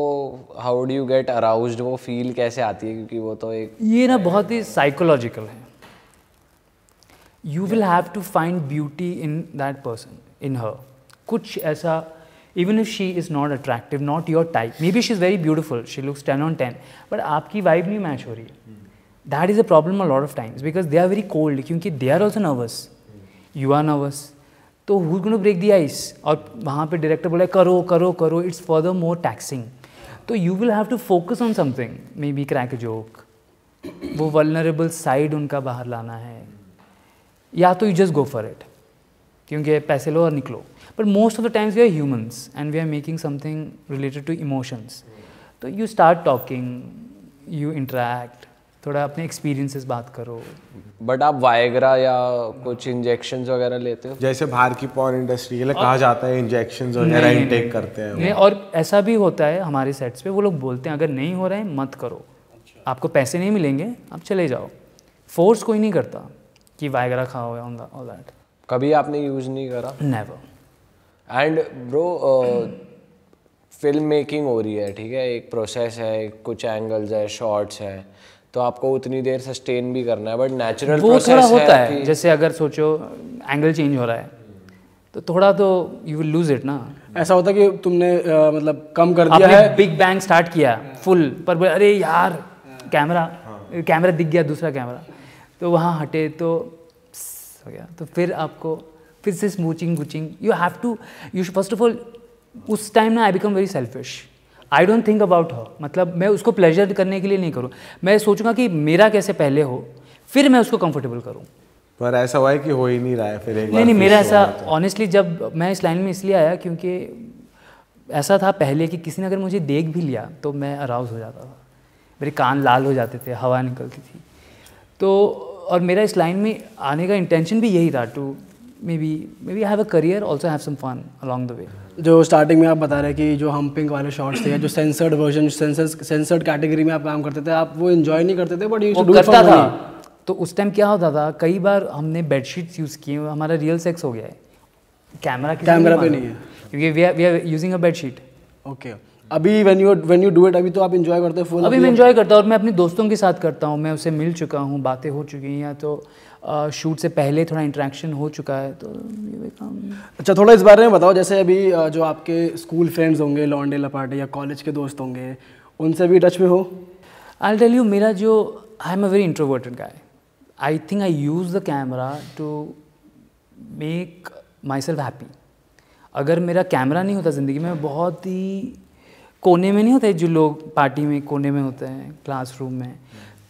S1: how do you get arouse वो फील कैसे आती है क्योंकि वो तो एक ये ना बहुत ही साइकोलॉजिकल
S3: है you will have to find beauty in that person in her कुछ ऐसा even if she is not attractive not your type maybe she is very beautiful she looks ten on ten but आपकी वाइब नहीं मैच हो रही है that is a problem a lot of times because they are very cold क्योंकि they are also nervous you are nervous तो who gonna break the ice और वहाँ पर डायरेक्टर बोला करो करो करो इट्स फर्दर मोर टैक्सिंग तो you will have to focus on something maybe crack joke वो वलनरेबल साइड उनका बाहर लाना है या तो you just go for it क्योंकि पैसे लो और निकलो but most of the times we are humans and we are making something related to emotions तो you start talking you interact थोड़ा अपने एक्सपीरियंसेस बात करो
S1: बट आप वायग्रा या कुछ इंजेक्शन वगैरह लेते हो जैसे बाहर की पॉन इंडस्ट्री के लिए कहा जाता है इंजेक्शन
S4: वगैरह इंटेक करते हैं नहीं
S3: और ऐसा भी होता है हमारे सेट्स पे वो लोग बोलते हैं अगर नहीं हो रहा है मत करो अच्छा। आपको पैसे नहीं मिलेंगे आप चले जाओ फोर्स कोई नहीं करता कि वायगरा खा हुआ ऑन ऑल दैट कभी आपने यूज नहीं करा never
S1: and bro film making हो रही है ठीक है एक प्रोसेस है कुछ एंगल्स है शॉट्स है तो आपको उतनी देर सस्टेन भी करना है बट नेचुरल वो थोड़ा होता है, है
S3: जैसे अगर सोचो एंगल चेंज हो रहा है तो थोड़ा तो यू विल लूज इट ना ऐसा होता कि तुमने आ, मतलब कम कर दिया है बिग बैंग स्टार्ट किया फुल पर अरे यार कैमरा कैमरा दिख गया दूसरा कैमरा तो वहाँ हटे तो हो गया तो फिर आपको फिर से स्मूचिंग गुचिंग you have to you first of all उस टाइम ना I become very selfish I don't think about her मतलब मैं उसको प्लेजर करने के लिए नहीं करूँ मैं सोचूंगा कि मेरा कैसे पहले हो फिर मैं उसको कंफर्टेबल करूँ
S4: पर ऐसा हुआ है कि हो ही नहीं रहा है फिर एक नहीं नहीं मेरा ऐसा
S3: ऑनेस्टली जब मैं इस लाइन में इसलिए आया क्योंकि ऐसा था पहले कि किसी ने अगर मुझे देख भी लिया तो मैं अराउज हो जाता था मेरे कान लाल हो जाते थे हवा निकलती थी तो और मेरा इस लाइन में आने का इंटेंशन भी यही था to maybe maybe have a career also have some fun along the way जो
S2: स्टार्टिंग में आप बता रहे कि जो
S3: हम पिंक वाले शॉट्स थे जो सेंसर्ड वर्जन
S2: सेंसर्ड कैटेगरी में आप काम करते थे आप वो इन्जॉय नहीं करते थे बट यू करता था
S3: तो उस टाइम क्या होता था कई बार हमने बेडशीट्स यूज़ किए हमारा रियल सेक्स हो गया है कैमरा कैमरा पे नहीं है we are using a bedsheet okay अभी when you, when you do it, अभी
S2: तो आप इन्जॉय करते हो फुल अभी मैं इन्जॉय
S3: करता हूँ और मैं अपने दोस्तों के साथ करता हूँ मैं उसे मिल चुका हूँ बातें हो चुकी हैं या तो शूट से पहले थोड़ा इंट्रैक्शन हो चुका है तो ये काम अच्छा थोड़ा इस बारे
S2: में बताओ जैसे अभी जो आपके स्कूल फ्रेंड्स होंगे लॉन्डे लपाटे या कॉलेज के दोस्त होंगे
S3: उनसे भी टच में हो आई टेल यू मेरा जो I am a very introverted guy I think I use the camera to make myself happy अगर मेरा कैमरा नहीं होता ज़िंदगी में बहुत ही कोने में नहीं होते जो लोग पार्टी में कोने में होते हैं क्लासरूम में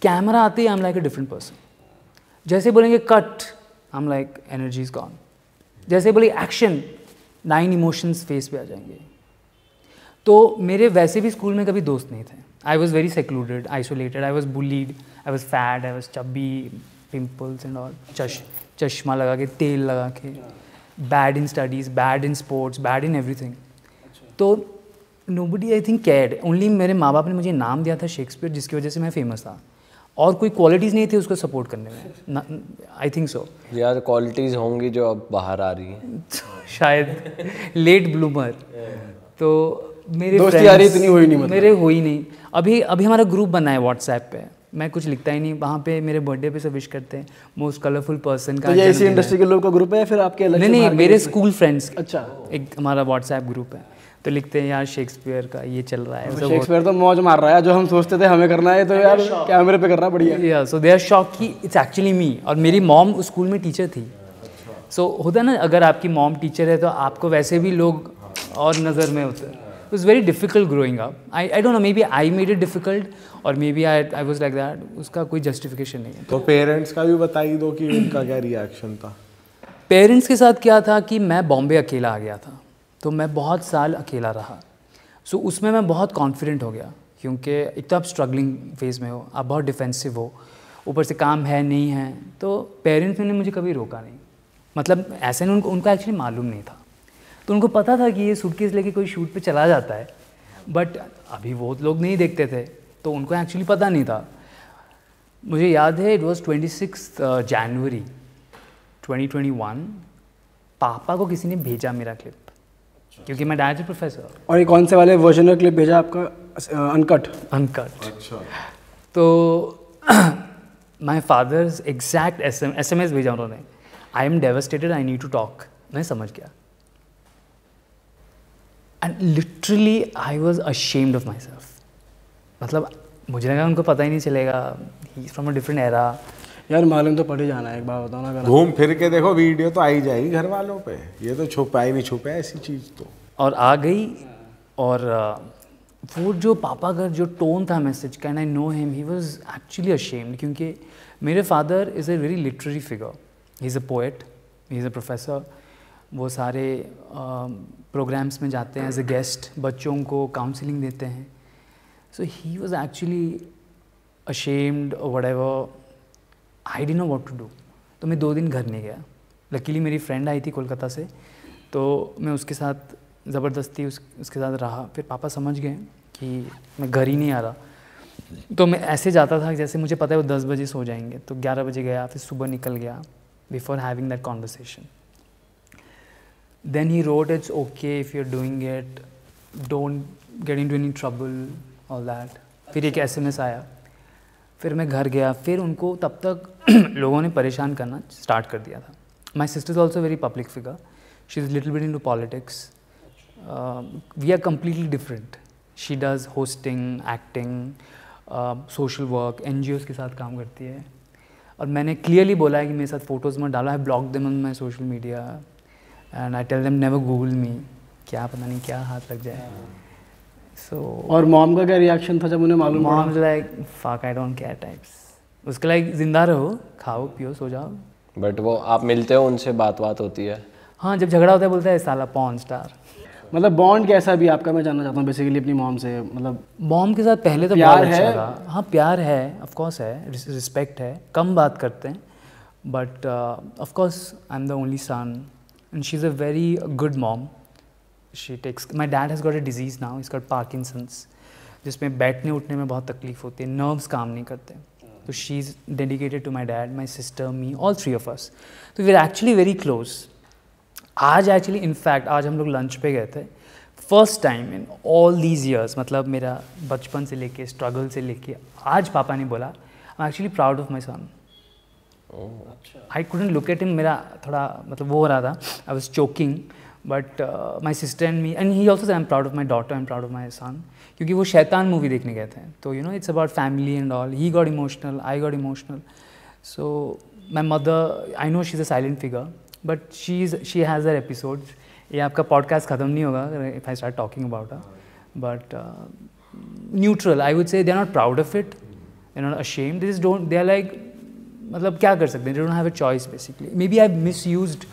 S3: कैमरा आते ही I am like a different person जैसे बोलेंगे cut I am like energy is gone जैसे बोले एक्शन नाइन इमोशंस फेस पे आ जाएंगे तो मेरे वैसे भी स्कूल में कभी दोस्त नहीं थे I was very secluded isolated I was bullied I was fat I was chubby pimples and all चश चश्मा लगा के तेल लगा के bad in studies bad in sports bad in everything तो नो बडी आई थिंक कैड ओनली मेरे माँ बाप ने मुझे नाम दिया था शेक्सपियर जिसकी वजह से मैं फेमस था और कोई क्वालिटीज़ नहीं थी उसको सपोर्ट करने में
S1: आई थिंक सो यार क्वालिटीज़ होंगी जो अब बाहर आ रही हैं
S3: शायद लेट ब्लूमर तो मेरे दोस्ती रही इतनी हुई नहीं मतलब। मेरे हुई नहीं अभी अभी हमारा ग्रुप बना है व्हाट्सएप पे मैं कुछ लिखता ही नहीं वहाँ पे मेरे बर्थडे पे सब विश करते हैं मोस्ट कलरफुल पर्सन का तो ये इसी इंडस्ट्री के लोगों का ग्रुप है फिर आपके अलग नहीं नहीं मेरे स्कूल फ्रेंड्स अच्छा एक हमारा व्हाट्सएप ग्रुप है तो लिखते हैं यार शेक्सपियर का ये चल रहा है शेक्सपियर हाँ, तो, तो मौज मार रहा है जो हम सोचते थे हमें करना है तो यार कैमरे पे करना बढ़िया यार सो दे आर शॉक कि इट्स एक्चुअली मी और मेरी मॉम स्कूल में टीचर थी सो so, होता ना अगर आपकी मॉम टीचर है तो आपको वैसे भी लोग और नज़र में होते it was very difficult growing up I I don't know maybe I made it difficult और maybe I I was like that उसका कोई जस्टिफिकेशन नहीं है तो पेरेंट्स का भी बता ही दो कि उनका क्या रिएक्शन था पेरेंट्स के साथ क्या था कि मैं बॉम्बे अकेला आ गया था तो मैं बहुत साल अकेला रहा सो so, उसमें मैं बहुत कॉन्फिडेंट हो गया क्योंकि एक तो आप स्ट्रगलिंग फेज़ में हो आप बहुत डिफेंसिव हो ऊपर से काम है नहीं है तो पेरेंट्स ने मुझे कभी रोका नहीं मतलब ऐसे नहीं उनको उनको एक्चुअली मालूम नहीं था तो उनको पता था कि ये सूटकेस लेके कोई शूट पे चला जाता है बट अभी वो लोग नहीं देखते थे तो उनको एक्चुअली पता नहीं था मुझे याद है it was twenty six January twenty twenty one पापा को किसी ने भेजा मेरा क्लिप अच्छा। क्योंकि मैं डायरेक्टर प्रोफेसर
S2: और ये कौन से वाले वर्जन का क्लिप भेजा आपका अनकट
S3: अनकट अच्छा तो my father's exact S M S भेजा उन्होंने I am devastated I need to talk मैं समझ गया and literally I was ashamed of myself मतलब मुझे लगा उनको पता ही नहीं चलेगा he from a different era यार मालूम तो पड़े जाना है एक बार बताओ ना घूम
S4: फिर के देखो वीडियो तो आई जाएगी घर वालों पे ये तो छुपा ही नहीं छुपा
S3: ऐसी चीज़ तो और आ गई और वो जो पापा का जो टोन था message can I know him he was actually ashamed क्योंकि मेरे father is a very literary figure he is a poet he is a professor वो सारे प्रोग्राम्स में जाते हैं एज ए गेस्ट बच्चों को काउंसलिंग देते हैं so he was actually ashamed whatever I डी नो वॉट टू डू तो मैं दो दिन घर नहीं गया लकीली मेरी फ्रेंड आई थी कोलकाता से तो मैं उसके साथ ज़बरदस्ती उस उसके साथ रहा फिर पापा समझ गए कि मैं घर ही नहीं आ रहा तो मैं ऐसे जाता था जैसे मुझे पता है वो दस बजे सो जाएंगे तो ग्यारह बजे गया फिर सुबह निकल गया before having that conversation then he wrote it's okay if you are doing it don't get into any trouble all that फिर एक एस अच्छा। आया फिर मैं घर गया फिर उनको तब तक लोगों ने परेशान करना स्टार्ट कर दिया था my sister is also very public figure she is little bit into politics we are completely different she does hosting acting social work N G Os के साथ काम करती है और मैंने क्लियरली बोला है कि मेरे साथ फ़ोटोज़ में डाला है block them on my social media and I tell them never Google me क्या पता नहीं क्या हाथ लग जाए सो
S2: so, और मॉम का क्या रिएक्शन था
S3: जब उन्हें मालूम mom like fuck I don't care types उसके लाइक जिंदा रहो खाओ पियो सो जाओ
S1: बट वो आप मिलते हो उनसे बात बात होती है
S3: हाँ जब झगड़ा होता है बोलता है साला
S2: पॉन स्टार मतलब बॉन्ड कैसा भी आपका मैं जानना चाहता हूँ बेसिकली अपनी मॉम से मतलब
S3: मॉम के साथ पहले तो प्यार अच्छा है हाँ प्यार है ऑफ कोर्स है रिस्पेक्ट है कम बात करते हैं but of course I am the only son and she is a very good mom she takes my dad has got a disease now is got Parkinson's जिसमें बैठने उठने में बहुत तकलीफ होती है नर्व्स काम नहीं करते तो she is dedicated to my dad my sister me all three of us तो we are actually very close आज एक्चुअली इनफैक्ट आज हम लोग लंच पे गए थे first time in all these years मतलब मेरा बचपन से लेके स्ट्रगल से लेके आज पापा ने बोला I am actually proud of my son I couldn't look at मेरा थोड़ा मतलब वो हो रहा था I was choking But uh, my sister and me, and he also said, I'm proud of my daughter, I'm proud of my son. Because he was Shaitan movie. So, you know, it's about family and all. He got emotional, I got emotional. So, my mother, I know she's a silent figure, but she's, she has her episodes. Yeah, your podcast khadam nahi hoga if I start talking about her. But uh, neutral, I would say they're not proud of it. They're not ashamed. They just don't, they're like, matlab, kya kar sakte? they don't have a choice basically. Maybe I've misused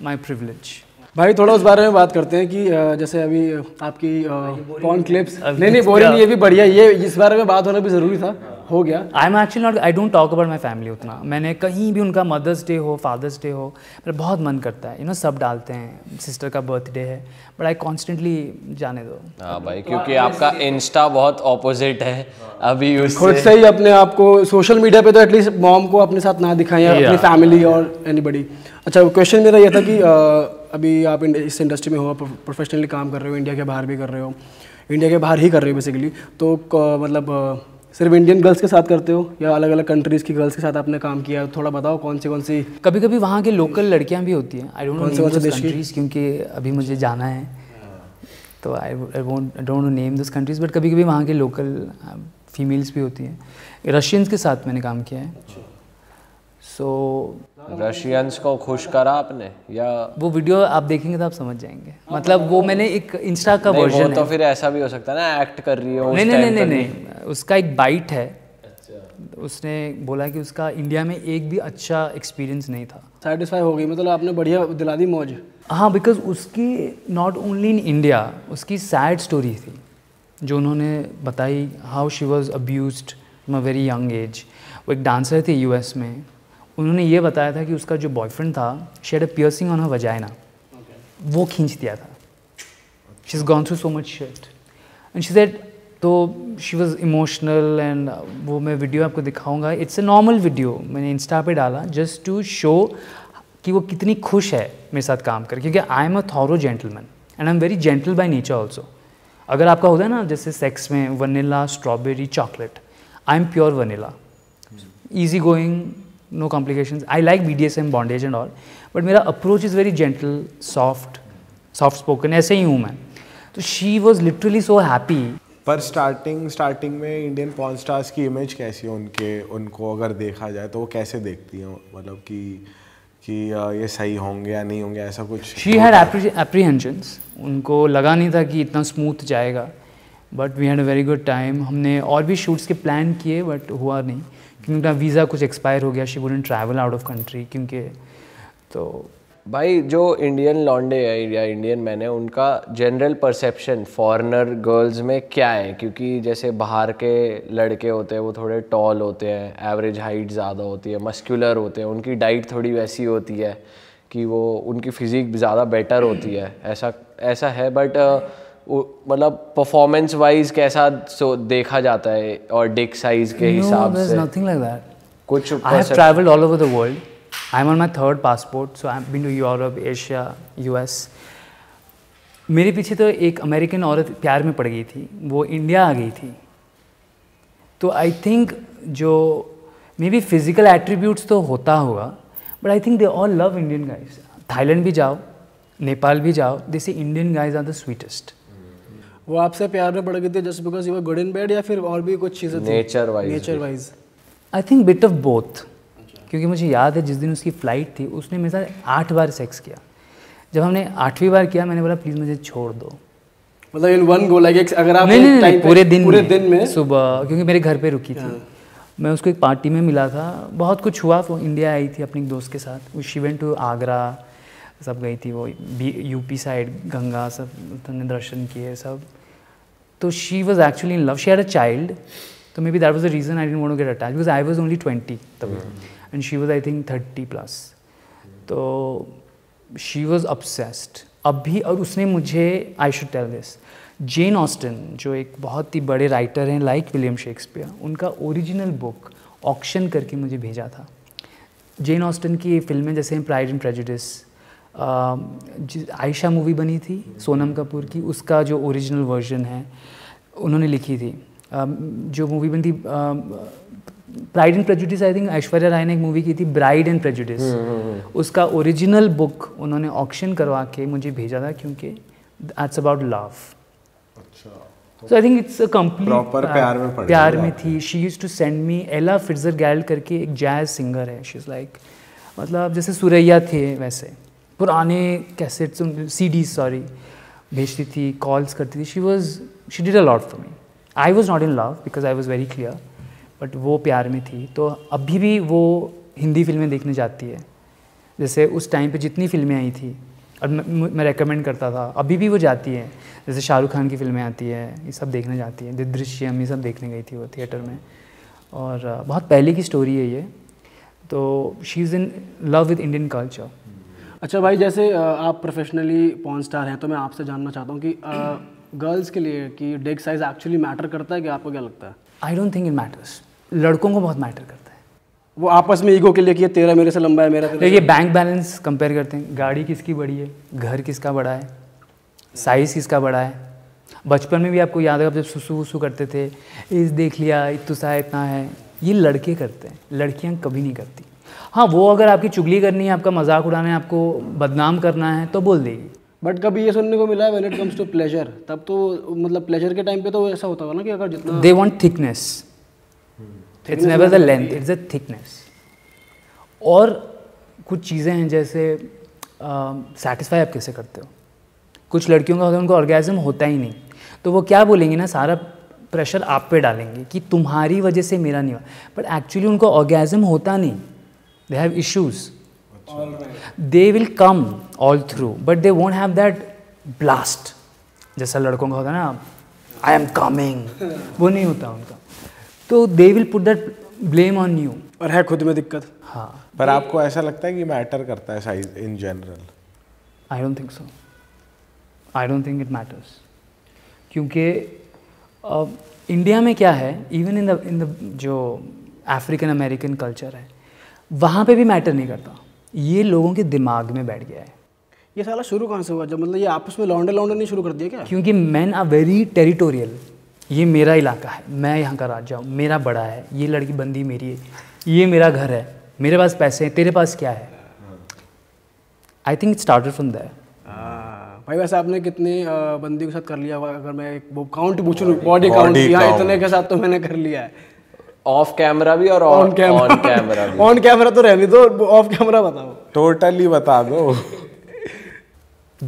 S3: my privilege. भाई थोड़ा उस बारे में बात
S2: करते हैं कि जैसे अभी आपकी क्लिप्स नहीं नहीं बोरिंग ये भी बढ़िया ये इस
S3: बारे में बात होना भी ज़रूरी था हो गया I am actually not I don't talk about my family उतना मैंने कहीं भी उनका मदर्स डे हो फादर्स डे हो मेरा बहुत मन करता है यू you नो know, सब डालते हैं सिस्टर का बर्थडे है बट आई कॉन्स्टेंटली जाने दो
S1: हाँ भाई तो क्योंकि आपका इंस्टा बहुत ऑपोजिट है अभी खुद से ही
S2: अपने आप को सोशल मीडिया पे तो एटलीस्ट मॉम को अपने साथ ना दिखाएं या अपनी फैमिली और एनीबडी अच्छा क्वेश्चन मेरा यह था कि अभी आप इस इंडस्ट्री में हो प्रोफेशनली काम कर रहे हो इंडिया के बाहर भी कर रहे हो इंडिया के बाहर ही कर रहे हो बेसिकली तो मतलब सिर्फ इंडियन गर्ल्स के साथ करते हो या अलग अलग कंट्रीज़ की गर्ल्स के साथ आपने काम किया थोड़ा बताओ कौन
S3: सी कौन सी कभी कभी वहाँ के लोकल लड़कियाँ भी होती हैं आई डोंट नो कंट्रीज क्योंकि अभी मुझे जाना है तो I won't don't name this countries but कभी कभी वहाँ के लोकल फीमेल्स भी होती हैं रशियंस के साथ मैंने काम किया है अच्छा। सो
S1: रशियंस को खुश करा आपने या
S3: वो वीडियो आप देखेंगे तो आप समझ जाएंगे मतलब वो मैंने एक इंस्टा का वर्जन तो है तो
S1: फिर ऐसा भी हो सकता है ना एक्ट कर रही हो नहीं नहीं नहीं
S3: नहीं उसका एक बाइट है उसने बोला कि उसका इंडिया में एक भी अच्छा एक्सपीरियंस नहीं था
S2: सेटिस्फाई हो गई मतलब आपने बढ़िया दिला दी मौज
S3: हाँ बिकॉज उसकी नॉट ओनली इन इंडिया उसकी सैड स्टोरी थी जो उन्होंने बताई how she was abuse from a very young age वो एक डांसर थी यूएस में उन्होंने ये बताया था कि उसका जो बॉयफ्रेंड था she'd a piercing on vagina वो खींच दिया था she is gone through so much shit and she said तो शी वॉज़ इमोशनल एंड वो मैं वीडियो आपको दिखाऊंगा इट्स अ नॉर्मल वीडियो मैंने इंस्टा पे डाला जस्ट टू शो कि वो कितनी खुश है मेरे साथ काम कर क्योंकि I am a thorough gentleman and I am very gentle by nature also अगर आपका होता है ना जैसे सेक्स में vanilla strawberry chocolate I am pure vanilla easy going no complication I like B D S M bondage and all but मेरा approach is very gentle soft soft spoken ऐसे ही हूँ मैं. तो she was literally so happy पर स्टार्टिंग स्टार्टिंग
S4: में इंडियन पॉन स्टार्स की इमेज कैसी है उनके उनको अगर देखा जाए तो वो कैसे देखती हैं मतलब कि कि ये सही होंगे या नहीं होंगे ऐसा कुछ शी हैड
S3: एप्रीहेंशंस उनको लगा नहीं था कि इतना स्मूथ जाएगा but we had a very good time हमने और भी शूट्स के प्लान किए बट हुआ नहीं क्योंकि उनका वीज़ा कुछ एक्सपायर हो गया she wouldn't travel out of country क्योंकि तो
S1: भाई जो इंडियन लॉन्डे है या इंडियन मैन है उनका जनरल परसेप्शन फॉरेनर गर्ल्स में क्या है क्योंकि जैसे बाहर के लड़के होते हैं वो थोड़े टॉल होते हैं एवरेज हाइट ज़्यादा होती है मस्कुलर होते हैं उनकी डाइट थोड़ी वैसी होती है कि वो उनकी फिज़िक ज़्यादा बेटर होती है ऐसा ऐसा है बट uh, मतलब परफॉर्मेंस वाइज कैसा सो देखा जाता है और डिक साइज के हिसाब से नथिंग
S3: लाइक दैट कुछ I have travelled all over the world I am on my third passport so I have been to Europe Asia US मेरे पीछे तो एक अमेरिकन औरत प्यार में पड़ गई थी वो इंडिया आ गई थी तो आई थिंक जो मे बी फिजिकल एट्रीब्यूट्स तो होता होगा but I think they all love Indian guys Thailand भी जाओ नेपाल भी जाओ this Indian guys are the sweetest
S2: वो आपसे प्यार में पड़ गई थी just because you are good in bed या फिर और भी कुछ चीज़ें nature wise nature wise
S3: I think bit of both क्योंकि मुझे याद है जिस दिन उसकी फ़्लाइट थी उसने मेरे साथ आठ बार सेक्स किया जब हमने आठवीं बार किया मैंने बोला प्लीज़ मुझे छोड़ दो मतलब इन वन गो लाइक अगर आप नहीं, नहीं, नहीं, पूरे दिन पूरे दिन में सुबह क्योंकि मेरे घर पे रुकी थी हाँ। मैं उसको एक पार्टी में मिला था बहुत कुछ हुआ वो इंडिया आई थी अपने दोस्त के साथ शी वेंट टू आगरा सब गई थी वो बी यूपी साइड गंगा सब उन्होंने दर्शन किए सब तो she was actually in love she had a child तो maybe that was the reason I didn't want get attach because I was only twenty and she was I think thirty plus तो शी वॉज अपसेस्ड अभी और उसने मुझे I should tell this Jane Austen जो एक बहुत ही बड़े राइटर हैं लाइक विलियम शेक्सपियर उनका ओरिजिनल बुक ऑक्शन करके मुझे भेजा था जेन ऑस्टन की फिल्में जैसे हैं Pride and Prejudice Aisha movie बनी थी सोनम कपूर की उसका जो ओरिजिनल वर्जन है उन्होंने लिखी थी जो मूवी बनी थी Pride and Prejudice I think Aishwarya Rai ने एक मूवी की थी ब्राइड एंड प्रेजुडिस उसका ओरिजिनल बुक उन्होंने ऑक्शन करवा के मुझे भेजा था क्योंकि that's about love so I think it's a proper प्यार में प्यार में थी she used to send me Ella Fitzgerald करके एक जैज सिंगर है शी इज़ लाइक मतलब जैसे सुरैया थे वैसे पुराने कैसेट्स सी डी सॉरी भेजती थी कॉल्स करती थी she was she did a lot for me I was not in love because I was very clear but वो प्यार में थी तो अभी भी वो हिंदी फिल्में देखने जाती है जैसे उस टाइम पे जितनी फिल्में आई थी और मैं, रेकमेंड करता था अभी भी वो जाती है जैसे शाहरुख खान की फिल्में आती है ये सब देखने जाती है दृश्यम ये सब देखने गई थी वो थिएटर में और बहुत पहले की स्टोरी है ये तो she is in love with Indian culture
S2: अच्छा भाई जैसे आप प्रोफेशनली पॉन स्टार हैं तो मैं आपसे जानना चाहता हूँ कि गर्ल्स के लिए कि डेग साइज एक्चुअली मैटर करता है कि आपको क्या लगता है
S3: I don't think it matters लड़कों को बहुत मैटर करता है वो आपस में ईगो के लिए कि तेरा मेरे से लंबा है मेरा देखिए बैंक बैलेंस कंपेयर करते हैं गाड़ी किसकी बड़ी है घर किसका बड़ा है साइज़ किसका बड़ा है बचपन में भी आपको याद है आप जब सुसु वसु करते थे इस देख लिया इतुसा इतना है ये लड़के करते हैं लड़कियाँ कभी नहीं करती हाँ वो अगर आपकी चुगली करनी है आपका मजाक उड़ाना है आपको बदनाम करना है तो बोल देगी बट कभी ये सुनने को
S2: मिला है when it comes to pleasure तब तो मतलब प्लेजर के टाइम पे तो ऐसा होता होगा ना कि अगर जितना they
S3: want thickness it's never the length it's a thickness और कुछ चीज़ें हैं जैसे सेटिस्फाई आप कैसे करते हो कुछ लड़कियों का होता है उनको ऑर्गेजम होता ही नहीं तो वो क्या बोलेंगे ना सारा प्रेशर आप पे डालेंगे कि तुम्हारी वजह से मेरा नहीं हुआ बट एक्चुअली उनको ऑर्गेजम होता नहीं they have issues right. they will come all through but they won't have that blast जैसा लड़कों का होता है ना आई एम कमिंग वो नहीं होता उनका तो they will put that blame on you और है खुद में दिक्कत हाँ पर आपको ऐसा लगता है कि मैटर करता है size in general I don't think so I don't think it matters क्योंकि इंडिया में क्या है even in the in the जो अफ्रीकन अमेरिकन कल्चर है वहाँ पे भी मैटर नहीं करता ये लोगों के दिमाग में बैठ गया है
S2: ये साला शुरू कहाँ से हुआ जब मतलब ये आपस में लौंडे
S3: लौंडे नहीं शुरू कर दिया क्या क्योंकि मैन आ वेरी टेरिटोरियल ये मेरा इलाका है मैं यहाँ का राजा हूँ मेरा बड़ा है ये लड़की बंदी मेरी है ये मेरा घर है मेरे पास पैसे हैं तेरे पास क्या है I think start from that
S2: भाई वैसे आपने कितने बंदी के साथ कर लिया अगर मैं वो काउंट पूछ हूँ बॉडी काउंट इतने के साथ तो मैंने कर लिया है ऑफ कैमरा भी और ऑन कैमरा ऑन कैमरा भी ऑन कैमरा तो रहने दो ऑफ कैमरा बताओ
S3: टोटली बता दो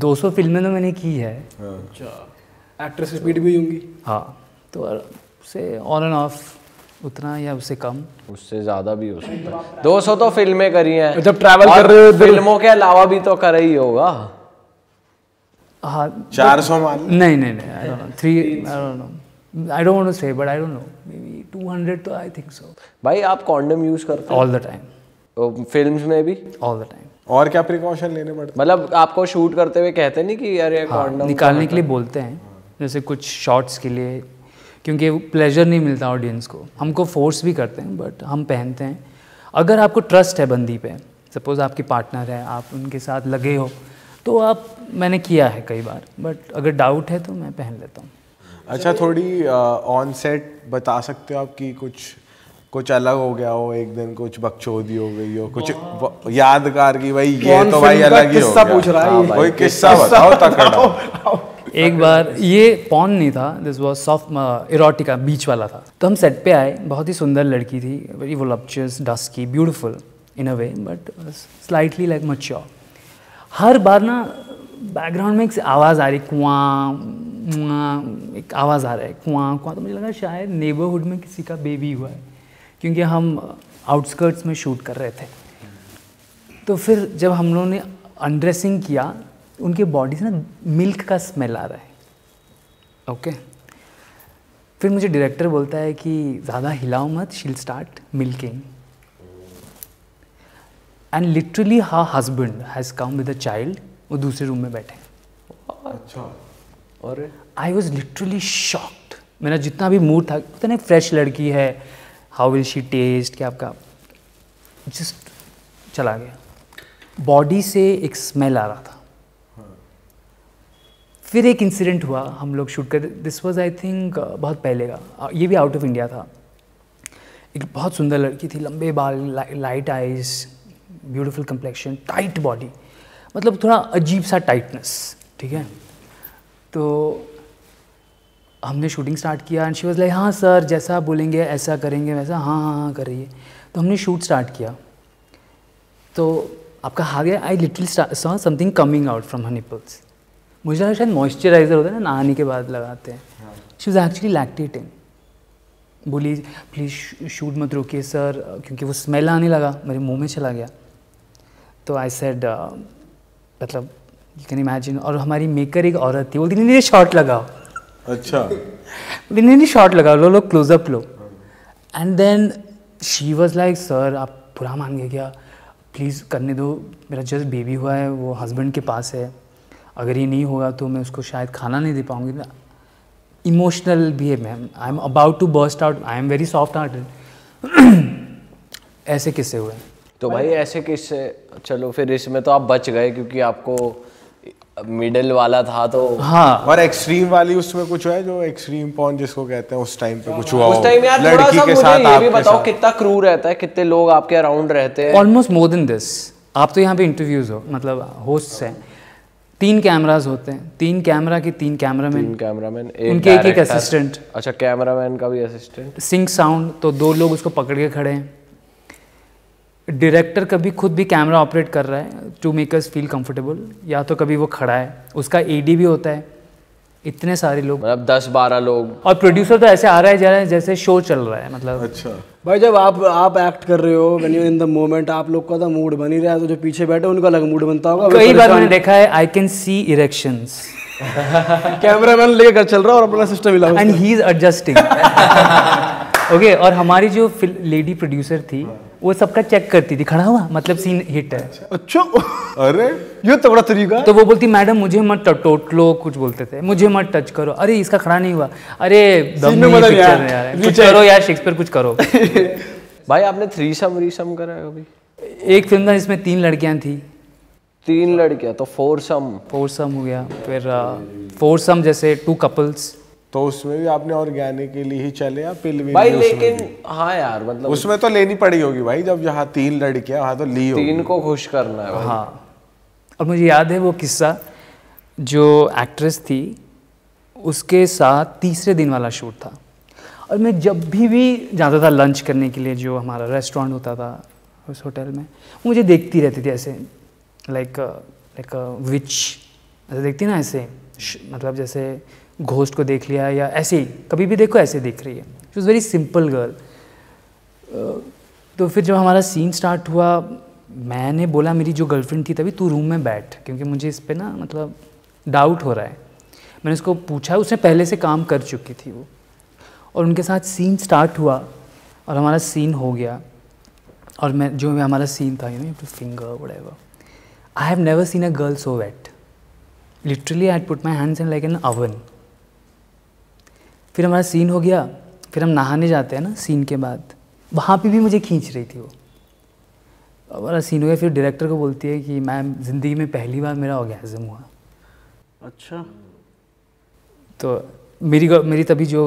S3: 200 फिल्में तो मैंने की है
S2: हाँ। अच्छा एक्ट्रेस की स्पीड भी होंगी हाँ तो उससे
S3: ऑन एंड
S1: ऑफ उतना या उससे कम उससे ज़्यादा भी हो सकता है दो सौ तो फिल्में करी हैं जब ट्रैवल कर रहे हो फिल्मों के अलावा भी तो कर ही होगा
S3: हाँ चार तो- सौ मान नहीं नहीं नहीं I don't know three I don't know I don't know say but I don't know maybe two hundred तो आई थिंक सो
S1: भाई आप कॉन्डम यूज करते ऑल द टाइम फिल्म में भी ऑल द टाइम और क्या प्रिकॉशन लेने पड़ते मतलब आपको शूट करते हुए कहते नहीं कि यार हाँ, कॉन्डम निकालने के लिए
S3: बोलते हैं जैसे कुछ शॉट्स के लिए क्योंकि प्लेजर नहीं मिलता ऑडियंस को हमको फोर्स भी करते हैं बट हम पहनते हैं अगर आपको ट्रस्ट है बंदी पे सपोज़ आपकी पार्टनर है आप उनके साथ लगे हो तो आप मैंने किया है कई बार बट अगर डाउट है तो मैं पहन लेता हूँ
S4: अच्छा थोड़ी ऑन सेट बता सकते हो आप कि कुछ कुछ अलग हो गया हो एक दिन कुछ बकचोदी हो गई हो कुछ यादगार की भाई ये तो भाई अलग ही किस्सा पूछ रहा है कोई हाँ किस्सा बताओ तकड़ा
S3: एक बार ये पॉन नहीं था दिस वॉज सॉफ्ट इरोटिका बीच वाला था तो हम सेट पे आए बहुत ही सुंदर लड़की थी very voluptuous dusky beautiful in a way but slightly like mature हर बार ना बैकग्राउंड में एक आवाज़ आ रही कुआं एक आवाज़ आ रहा है कुआँ कुआँ तो मुझे लगा शायद नेबरहुड में किसी का बेबी हुआ है क्योंकि हम आउटस्कर्ट्स uh, में शूट कर रहे थे तो फिर जब हम लोगों ने अनड्रेसिंग किया उनके बॉडी से ना मिल्क का स्मेल आ रहा है ओके okay. फिर मुझे डायरेक्टर बोलता है कि ज़्यादा हिलाओ मत she'll start milking and literally her husband has come with a child वो दूसरे रूम में बैठे अच्छा और आई वॉज लिटरली शॉक्ड मेरा जितना भी मूड था उतना फ्रेश लड़की है हाउ विल शी टेस्ट क्या आपका जस्ट चला गया बॉडी से एक स्मेल आ रहा था फिर एक इंसिडेंट हुआ हम लोग शूट कर दिस वाज आई थिंक बहुत पहले का uh, ये भी आउट ऑफ इंडिया था एक बहुत सुंदर लड़की थी लंबे बाल ला, light eyes beautiful complexion tight body मतलब थोड़ा अजीब सा टाइटनेस ठीक है तो हमने शूटिंग स्टार्ट किया एंड शी वॉज लाइक हाँ सर जैसा बोलेंगे ऐसा करेंगे वैसा हाँ हाँ हाँ कर रही है तो हमने शूट स्टार्ट किया तो आपका हा गया I little saw something coming out from her nipples मुझे लगा शायद मॉइस्चराइज़र होता है ना नहाने के बाद लगाते हैं शी वॉज एक्चुअली लैक्टेटिंग बोली प्लीज़ शूट मत रोकिए सर क्योंकि वो स्मेल आने लगा मेरे मुंह में चला गया तो आई सेड मतलब यू कैन इमेजिन और हमारी मेकर एक औरत थी बोलती नहीं शॉर्ट लगाओ अच्छा बोलती नहीं नहीं लगाओ लो लो क्लोजअप लो and then she was like sir आप बुरा मान गए क्या प्लीज़ करने दो मेरा जस्ट बेबी हुआ है वो हस्बैंड के पास है अगर ये नहीं होगा तो मैं उसको शायद खाना नहीं दे पाऊँगी इमोशनल भी है ma'am I am about to burst out I am very soft hearted ऐसे किस्से हुए तो भाई
S1: ऐसे किस्से चलो फिर इसमें तो आप बच गए क्योंकि आपको मिडिल वाला था तो हाँ और
S4: एक्सट्रीम वाली उसमें कुछ है जो एक्सट्रीम पॉन जिसको कहते हैं उस टाइम पे कुछ हुआ उस टाइम यार
S1: थोड़ा सा मुझे ये भी बताओ कितना क्रू रहता है कितने लोग आपके अराउंड रहते हैं ऑलमोस्ट
S3: मोर देन दिस आप तो यहाँ पे इंटरव्यूज हो मतलब होस्ट हैं तीन कैमराज होते हैं तीन कैमरा के तीन कैमरामैन तीन कैमरामैन उनके एक एक असिस्टेंट
S1: अच्छा कैमरामैन का भी असिस्टेंट
S3: सिंक साउंड तो दो लोग उसको पकड़ के खड़े हैं डायरेक्टर कभी खुद भी कैमरा ऑपरेट कर रहा है टू मेकर्स फील कंफर्टेबल या तो कभी वो खड़ा है उसका एडी भी होता है इतने सारे लोग
S2: मतलब दस बारह लोग और प्रोड्यूसर
S3: तो ऐसे आ रहा है जा रहा है जैसे शो चल रहा है मतलब अच्छा भाई
S2: जब आप आप एक्ट कर रहे हो when you in the moment आप लोग का तो मूड बन ही रहा है तो जो पीछे बैठे उनका अलग मूड बनता होगा कई बार मैंने
S3: देखा है I can see erection cameraman लेकर चल रहा है और अपना system and he is adjusting okay okay, और हमारी जो लेडी प्रोड्यूसर थी वो सबका चेक करती थी खड़ा हुआ मतलब सीन हिट है अच्छा अरे ये तगड़ा तो तरीका तो वो बोलती मैडम मुझे मत टच टोट लो कुछ बोलते थे मुझे मत टच करो अरे इसका खड़ा नहीं हुआ अरे दम नहीं मतलब यार, यार कुछ करो यार शेक्सपियर कुछ करो
S1: भाई आपने थ्री सम री सम करा है अभी
S3: एक फिल्म था जिसमें तीन लड़कियां थी
S1: तीन लड़कियां तो फोर सम
S3: फोर सम हो गया फिर फोर uh, सम जैसे टू कपल्स तो उसमें भी आपने ऑर्गेनिक के लिए ही चले या पिल भी भाई
S1: लेकिन हाँ यार मतलब उसमें
S4: तो लेनी पड़ी होगी भाई जब यहाँ तीन लड़के वहाँ तो ली तीन को
S3: खुश करना है हाँ और मुझे याद है वो किस्सा जो एक्ट्रेस थी उसके साथ तीसरे दिन वाला शूट था और मैं जब भी भी जाता था लंच करने के लिए जो हमारा रेस्टोरेंट होता था उस होटल में मुझे देखती रहती थी ऐसे लाइक लाइक विच ऐसे देखती ना ऐसे मतलब जैसे घोस्ट को देख लिया या ऐसे ही कभी भी देखो ऐसे दिख रही है she was very simple girl तो फिर जब हमारा सीन स्टार्ट हुआ मैंने बोला मेरी जो गर्लफ्रेंड थी तभी तू रूम में बैठ क्योंकि मुझे इस पर ना मतलब डाउट हो रहा है मैंने उसको पूछा उसने पहले से काम कर चुकी थी वो और उनके साथ सीन स्टार्ट हुआ और हमारा सीन हो गया और मैं जो हमारा सीन था you know two finger whatever I have never seen a girl so wet literally I put my hands in like an oven फिर हमारा सीन हो गया फिर हम नहाने जाते हैं ना सीन के बाद वहाँ पे भी मुझे खींच रही थी वो हमारा सीन हो गया फिर डायरेक्टर को बोलती है कि मैम ज़िंदगी में पहली बार मेरा ऑर्गेजम हुआ अच्छा तो मेरी मेरी तभी जो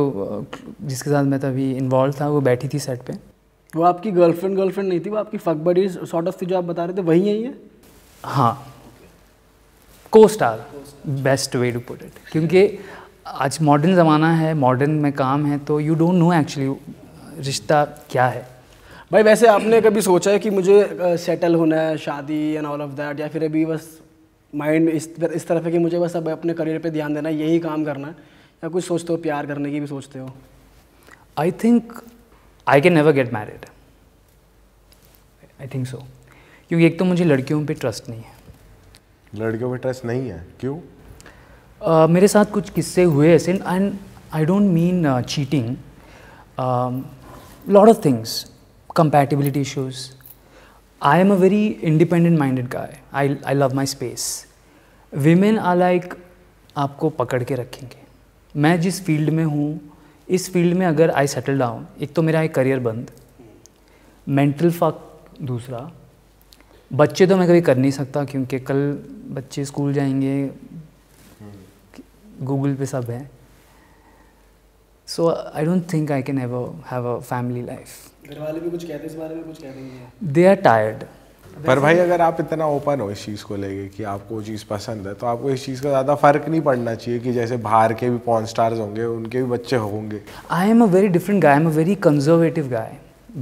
S3: जिसके साथ मैं तभी इन्वॉल्व था वो बैठी थी सेट पे
S2: वो आपकी गर्लफ्रेंड गर्लफ्रेंड नहीं थी वो आपकी फक बडी सॉर्ट ऑफ थी जो आप बता रहे थे वही
S3: यही है हाँ को star best way to put it क्योंकि आज मॉडर्न ज़माना है मॉडर्न में काम है तो यू डोंट नो एक्चुअली रिश्ता क्या है
S2: भाई वैसे आपने कभी सोचा है कि मुझे सेटल uh, होना है शादी एंड ऑल ऑफ दैट या फिर अभी बस माइंड इस इस तरफ है कि मुझे बस अब अपने करियर पे ध्यान देना यही काम करना है या कुछ सोचते हो प्यार करने की भी सोचते हो
S3: I think I can never get married I think so क्योंकि एक तो मुझे लड़कियों पे ट्रस्ट नहीं है लड़कियों पे ट्रस्ट नहीं है क्यों Uh, मेरे साथ कुछ किस्से हुए ऐसे and I don't mean cheating lot of things compatibility issues I am a very independent minded guy I I love my space women are like आपको पकड़ के रखेंगे मैं जिस फील्ड में हूँ इस फील्ड में अगर आई सेटल डाउन एक तो मेरा एक करियर बंद मेंटल फक दूसरा बच्चे तो मैं कभी कर नहीं सकता क्योंकि कल बच्चे स्कूल जाएंगे गूगल पे सब है so I don't think I can ever have a family life
S2: घर वाले भी कुछ कहते इस बारे में कुछ कहते हैं
S3: दे आर टायर्ड पर भाई अगर
S4: आप इतना ओपन हो इस चीज़ को लेके कि आपको वो चीज़ पसंद है तो आपको इस चीज़ का ज़्यादा फर्क नहीं पड़ना चाहिए कि जैसे बाहर के भी पॉन स्टार्स होंगे उनके भी बच्चे होंगे I am a very different guy am a very
S3: conservative guy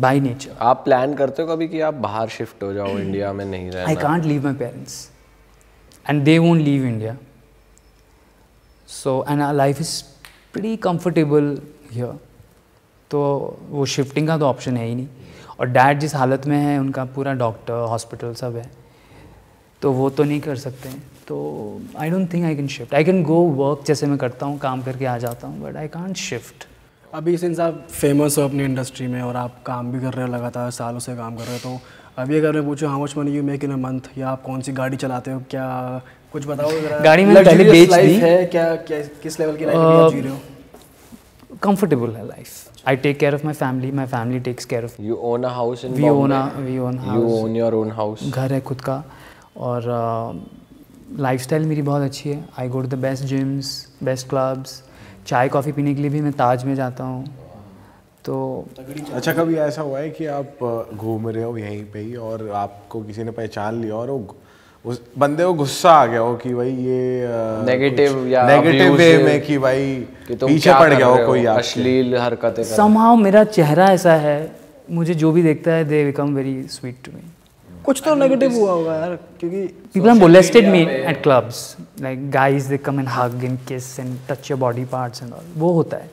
S3: by nature
S1: आप प्लान करते हो कभी कि आप बाहर शिफ्ट हो जाओ इंडिया में नहीं रहना I can't
S3: leave my parents and they won't leave India so and our life is pretty comfortable here तो वो शिफ्टिंग का तो ऑप्शन है ही नहीं और डैड जिस हालत में है उनका पूरा डॉक्टर हॉस्पिटल सब है तो वो तो नहीं कर सकते तो I don't think I can shift I can go work जैसे मैं करता हूँ काम करके आ जाता हूँ बट आई कॉन्ट शिफ्ट
S2: अभी सिंस आप
S3: फेमस हो अपनी
S2: इंडस्ट्री में और आप काम भी कर रहे हो लगातार सालों से काम कर रहे हो तो अभी अगर मैं पूछूँ how much money you make in a month या आप कौन सी गाड़ी चलाते हो क्या कुछ बताओ गाड़ी में पहले बेच दी है क्या क्या किस लेवल की लाइफ जी रहे हो
S3: comfortable है life i take care of my family my family takes care of you own a house in we own a we own house you own your own house घर है खुद का और लाइफस्टाइल uh, मेरी बहुत अच्छी है I go to the best gyms best clubs चाय कॉफ़ी पीने के लिए भी मैं ताज में जाता हूँ तो अच्छा कभी
S4: ऐसा हुआ है कि आप घूम रहे हो यहीं पे ही और आपको किसी ने पहचान लिया और वो उस बंदे को गुस्सा आ गया हो कि भाई ये नेगेटिव या नेगेटिव वे में
S1: कि भाई कि तुम पीछे पड़ गया हो कोई अश्लील हरकतें समहाउ
S3: मेरा चेहरा ऐसा है मुझे जो भी देखता है they become very sweet to me कुछ तो नेगेटिव हुआ
S2: होगा यार क्योंकि people are molested me at
S3: clubs like guys they come and hug and kiss and touch your body parts and all वो होता है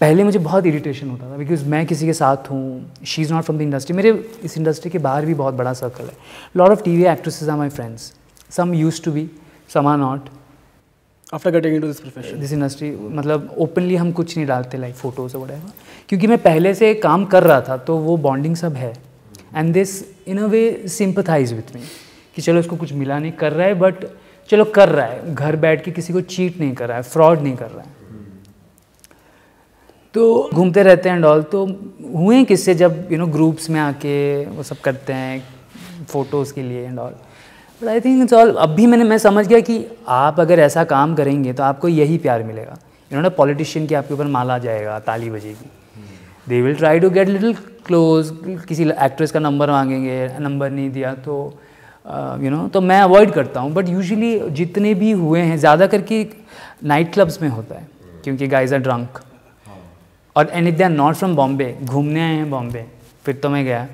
S3: पहले मुझे बहुत इरिटेशन होता था बिकॉज मैं किसी के साथ हूँ she is not from the industry मेरे इस इंडस्ट्री के बाहर भी बहुत बड़ा सर्कल है lot of T V actresses are my friends some used to be some are not after getting to this profession this industry मतलब ओपनली हम कुछ नहीं डालते लाइक फोटोज वगैरह क्योंकि मैं पहले से काम कर रहा था तो वो बॉन्डिंग सब है and this in a way sympathize with me कि चलो इसको कुछ मिला नहीं कर रहा है बट चलो कर रहा है घर बैठ के किसी को चीट नहीं कर रहा है फ्रॉड नहीं कर रहा है तो घूमते रहते हैं डॉल तो हुए किससे जब यू नो ग्रुप्स में आके वो सब करते हैं फ़ोटोज़ के लिए and all but I think it's all अब भी मैंने मैं समझ गया कि आप अगर ऐसा काम करेंगे तो आपको यही प्यार मिलेगा इन्होंने पॉलिटिशियन की आपके ऊपर माला जाएगा ताली बजेगी they will try to get little close किसी एक्ट्रेस का नंबर मांगेंगे नंबर नहीं दिया तो यू uh, नो तो मैं अवॉइड करता हूँ बट यूजली जितने भी हुए हैं ज़्यादा करके नाइट क्लब्स में होता है क्योंकि गाइज आर ड्रंक और and if they are not from Bombay घूमने आए हैं बॉम्बे फिर तो मैं गया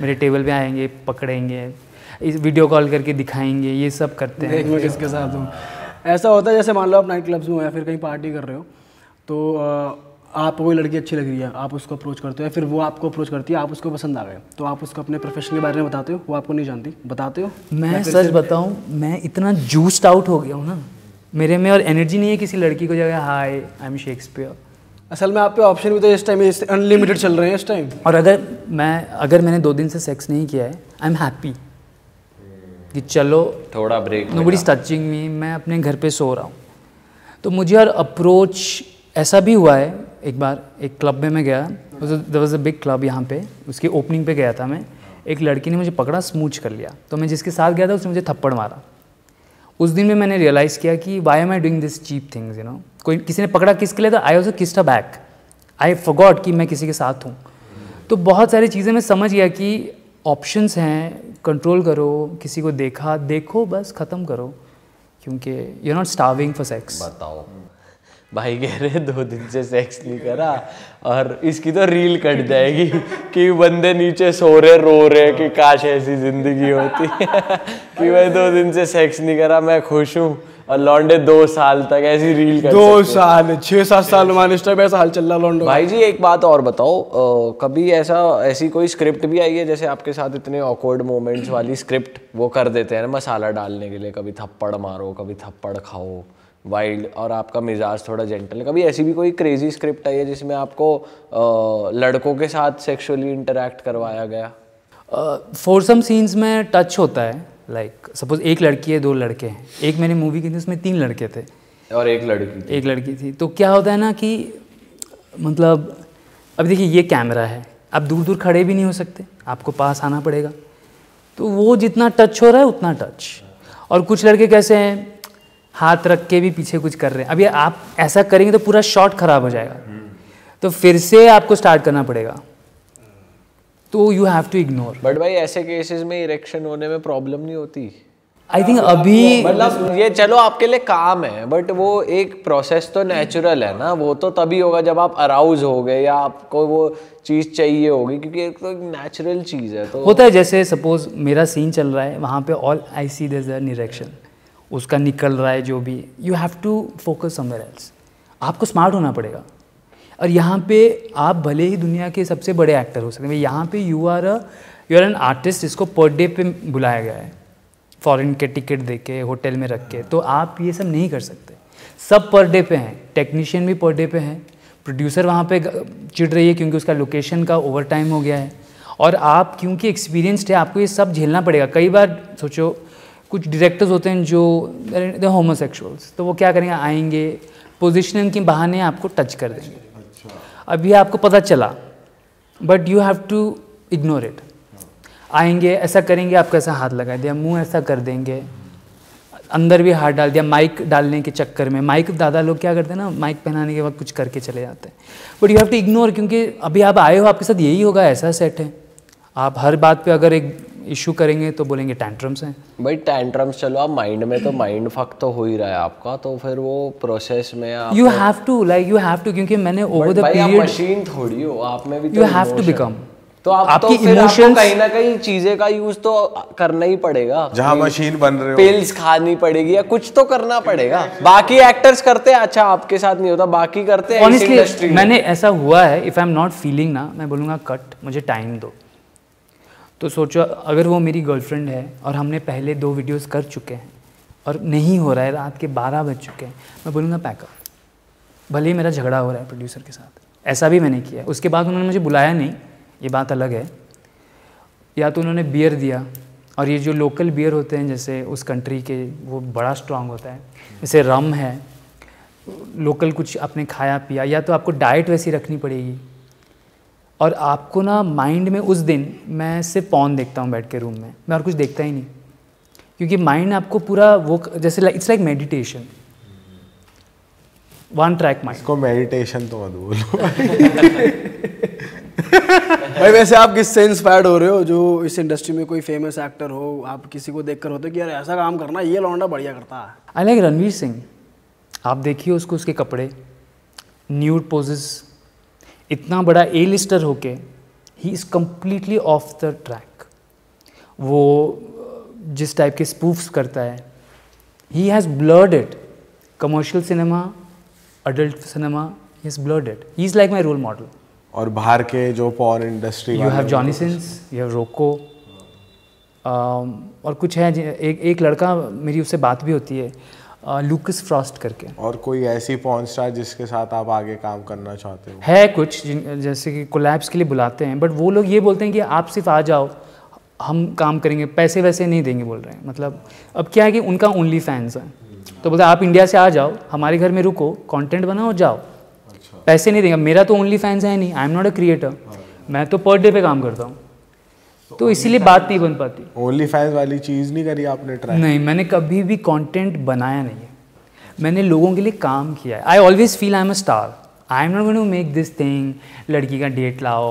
S3: मेरे टेबल पे आएंगे पकड़ेंगे इस वीडियो कॉल करके दिखाएंगे ये सब करते हैं मैं किसके साथ हूँ
S2: ऐसा होता है जैसे मान लो आप नाइट क्लब्स में हो या फिर कहीं पार्टी कर रहे हो तो आपको कोई लड़की अच्छी लग रही है आप उसको अप्रोच करते हो या फिर वो आपको अप्रोच करती है आप उसको पसंद आ गए तो आप उसको अपने प्रोफेशन के बारे में बताते हो वो आपको नहीं जानती बताते हो
S3: मैं सच बताऊँ मैं इतना जूस्ड आउट हो गया हूँ ना मेरे में और एनर्जी नहीं है किसी लड़की को जगह हाय आई एम शेक्सपियर असल में आप पे ऑप्शन भी तो इस टाइम अनलिमिटेड चल रहे हैं इस टाइम और अगर मैं अगर मैंने दो दिन से सेक्स नहीं किया है आई एम हैप्पी कि चलो
S1: थोड़ा break nobody
S3: touching me मैं अपने घर पे सो रहा हूँ तो मुझे यार अप्रोच ऐसा भी हुआ है एक बार एक क्लब में मैं गया there was a big club यहाँ पे उसकी ओपनिंग पे गया था मैं एक लड़की ने मुझे पकड़ा स्मूच कर लिया तो मैं जिसके साथ गया था उसने मुझे थप्पड़ मारा उस दिन में मैंने रियलाइज़ किया कि why am I doing this cheap things you know कोई किसी ने पकड़ा किसके लिए तो I also kissed a back I forgot कि मैं किसी के साथ हूँ तो बहुत सारी चीज़ें मैं समझ गया कि ऑप्शंस हैं कंट्रोल करो किसी को देखा देखो बस ख़त्म करो क्योंकि you not starving for sex बताओ
S1: भाई कह रहे दो दिन से सेक्स नहीं करा और इसकी तो रील कट जाएगी कि बंदे नीचे सो रहे रो रहे कि काश ऐसी जिंदगी होती कि भाई दो दिन से सेक्स नहीं करा मैं खुश हूँ और लौंडे दो साल तक ऐसी रील कर दो
S2: साल छह सात साल हमारे ऐसा हाल चल रहा लौंडो भाई
S1: जी एक बात और बताओ आ, कभी ऐसा ऐसी कोई स्क्रिप्ट भी आई है जैसे आपके साथ इतने ऑकवर्ड मोमेंट्स वाली स्क्रिप्ट वो कर देते हैं ना मसाला डालने के लिए कभी थप्पड़ मारो कभी थप्पड़ खाओ वाइल्ड और आपका मिजाज थोड़ा जेंटल है कभी ऐसी भी कोई क्रेजी स्क्रिप्ट आई है जिसमें आपको आ, लड़कों के
S3: साथ सेक्सुअली इंटरेक्ट करवाया गया फोरसम uh, सीन्स में टच होता है लाइक like, सपोज एक लड़की है दो लड़के हैं एक मैंने मूवी की थी उसमें तीन लड़के थे और एक लड़की थी। एक लड़की थी तो क्या होता है ना कि मतलब अब देखिए ये कैमरा है आप दूर दूर खड़े भी नहीं हो सकते आपको पास आना पड़ेगा तो वो जितना टच हो रहा है उतना टच और कुछ लड़के कैसे हैं हाथ रख के भी पीछे कुछ कर रहे हैं अभी आप ऐसा करेंगे तो पूरा शॉट खराब हो जाएगा तो फिर से आपको स्टार्ट करना पड़ेगा तो you have to ignore but
S1: भाई ऐसे केसेस में इरेक्शन होने में प्रॉब्लम नहीं होती आई थिंक अभी मतलब ये चलो आपके लिए काम है बट वो एक प्रोसेस तो नेचुरल है ना वो तो तभी होगा जब आप अराउज हो गए या आपको वो चीज़ चाहिए होगी क्योंकि एक तो नेचुरल चीज़ है तो होता है जैसे
S3: सपोज मेरा सीन चल रहा है वहां पे ऑल आई सी दज इरेक्शन उसका निकल रहा है जो भी you have to focus somewhere else आपको स्मार्ट होना पड़ेगा और यहाँ पे आप भले ही दुनिया के सबसे बड़े एक्टर हो सकते हैं यहाँ पे you are a you are an artist जिसको पर डे पे बुलाया गया है फॉरेन के टिकट दे के होटल में रख के तो आप ये सब नहीं कर सकते सब पर डे पे हैं टेक्नीशियन भी पर डे पे हैं प्रोड्यूसर वहाँ पे चिढ़ रही है क्योंकि उसका लोकेशन का ओवर टाइम हो गया है और आप क्योंकि एक्सपीरियंसड है आपको ये सब झेलना पड़ेगा कई बार सोचो कुछ डायरेक्टर्स होते हैं जो दे होमोसेक्सुअल्स तो वो क्या करेंगे आएंगे पोजिशनिंग के बहाने आपको टच कर देंगे अच्छा। अभी आपको पता चला but you have to ignore it आएंगे ऐसा करेंगे आपको ऐसा हाथ लगा दिया मुंह ऐसा कर देंगे अंदर भी हाथ डाल दिया माइक डालने के चक्कर में माइक दादा लोग क्या करते हैं ना माइक पहनाने के बाद कुछ करके चले जाते हैं but you have to ignore क्योंकि अभी आप आए हो आपके साथ यही होगा ऐसा सेट है आप हर बात पे अगर एक इशू करेंगे तो बोलेंगे टैंट्रम्स हैं
S1: भाई टैंट्रम्स चलो आप माइंड में तो माइंड फक तो हो ही रहा है आपका तो फिर वो प्रोसेस में you
S3: have to like you have to क्योंकि मैंने ओवर द पीरियड
S1: मशीन थोड़ी हो आप में भी यू हैव टू बिकम तो आप आपकी तो इमोशन कहीं ना कहीं चीजें का यूज तो करना ही पड़ेगा जहां मशीन
S4: बन रहे
S3: हो पिल्स
S1: खानी पड़ेगी या कुछ तो करना पड़ेगा बाकी एक्टर्स करते हैं अच्छा आपके साथ नहीं होता बाकी करते हैं ऑनेस्टली मैंने
S3: ऐसा हुआ है if I am not feeling ना मैं बोलूंगा कट मुझे टाइम दो तो सोचो अगर वो मेरी गर्लफ्रेंड है और हमने पहले दो वीडियोस कर चुके हैं और नहीं हो रहा है रात के बारह बज चुके हैं मैं बोलूँगा पैकअप भले ही मेरा झगड़ा हो रहा है प्रोड्यूसर के साथ ऐसा भी मैंने किया उसके बाद उन्होंने मुझे बुलाया नहीं ये बात अलग है या तो उन्होंने बियर दिया और ये जो लोकल बियर होते हैं जैसे उस कंट्री के वो बड़ा स्ट्रांग होता है जैसे रम है लोकल कुछ आपने खाया पिया या तो आपको डाइट वैसी रखनी पड़ेगी और आपको ना माइंड में उस दिन मैं सिर्फ पौन देखता हूँ बैठ के रूम में मैं और कुछ देखता ही नहीं क्योंकि माइंड आपको पूरा वो जैसे it's like meditation
S4: one track mind इसको मेडिटेशन तो मत बोलो
S2: भाई वैसे आप किससे इंस्पायर्ड हो रहे हो जो इस इंडस्ट्री में कोई फेमस एक्टर हो आप किसी को देख कर होते कि यार ऐसा काम करना ये लौंडा बढ़िया करता है
S3: आई लाइक रणवीर सिंह आप देखिए उसको उसके कपड़े न्यूड पोजेस इतना बड़ा ए लिस्टर होके he is completely off the track वो जिस टाइप के स्पूफ्स करता है he has blurred it commercial cinema adult cinema he is blurred it he is like my role model
S4: और बाहर के जो porn
S3: industry you have Johnny Sins you have Rocco और कुछ है एक एक लड़का मेरी उससे बात भी होती है लूकस फ्रॉस्ट करके और कोई ऐसी
S4: पॉन स्टार जिसके साथ आप आगे काम करना चाहते
S3: हो है कुछ जिन जैसे कि कोलैब्स के लिए बुलाते हैं बट वो लोग ये बोलते हैं कि आप सिर्फ आ जाओ हम काम करेंगे पैसे वैसे नहीं देंगे बोल रहे हैं मतलब अब क्या है कि उनका ओनली फैंस हैं तो बोलते आप इंडिया से आ जाओ हमारे घर में रुको कॉन्टेंट बनाओ जाओ अच्छा। पैसे नहीं देंगे मेरा तो ओनली फैंस है नहीं I am not a creator मैं तो पर डे पे काम करता हूँ तो इसीलिए बात नहीं बन पाती
S4: ओनली फैंस वाली चीज़ नहीं करी
S3: आपने ट्राई नहीं मैंने कभी भी कंटेंट बनाया नहीं है मैंने लोगों के लिए काम किया है I always feel I am a star I am not going to make this thing लड़की का डेट लाओ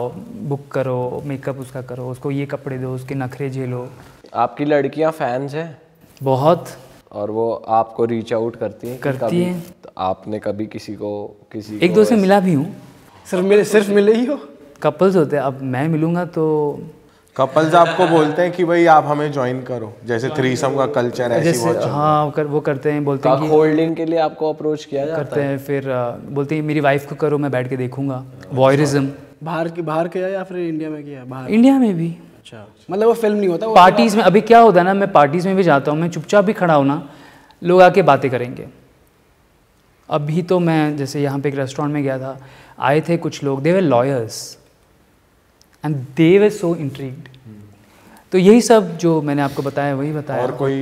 S3: बुक करो मेकअप उसका करो उसको ये कपड़े दो उसके नखरे झेलो
S1: आपकी लड़कियां फैंस हैं बहुत और वो आपको रीच आउट करती हैं करती हैं तो आपने कभी किसी को किसी एक दो से
S3: मिला भी हूँ सिर्फ मिले सिर्फ मिले ही हो कपल्स होते हैं अब मैं मिलूंगा तो कपल्स आपको बोलते हैं कि भाई आप हमें ज्वाइन करो जैसे थ्रीसम
S4: का कल्चर हाँ, है जैसे
S3: हाँ कर, वो करते हैं बोलते हैं होल्डिंग के लिए आपको अप्रोच किया जाता करते है। हैं फिर बोलते हैं मेरी वाइफ को करो मैं बैठ के देखूंगा वॉयरिज्म
S2: बाहर की बाहर किया या फिर इंडिया में किया बाहर इंडिया में भी अच्छा मतलब वो फिल्म नहीं होता पार्टीज में अभी
S3: क्या होता है ना मैं पार्टीज में भी जाता हूँ मैं चुपचाप भी खड़ा हूँ ना लोग आके बातें करेंगे अभी तो मैं जैसे यहाँ पे एक रेस्टोरेंट में गया था आए थे कुछ लोग they were lawyers and they were so intrigued तो यही सब जो मैंने आपको बताया वही बताया और
S4: कोई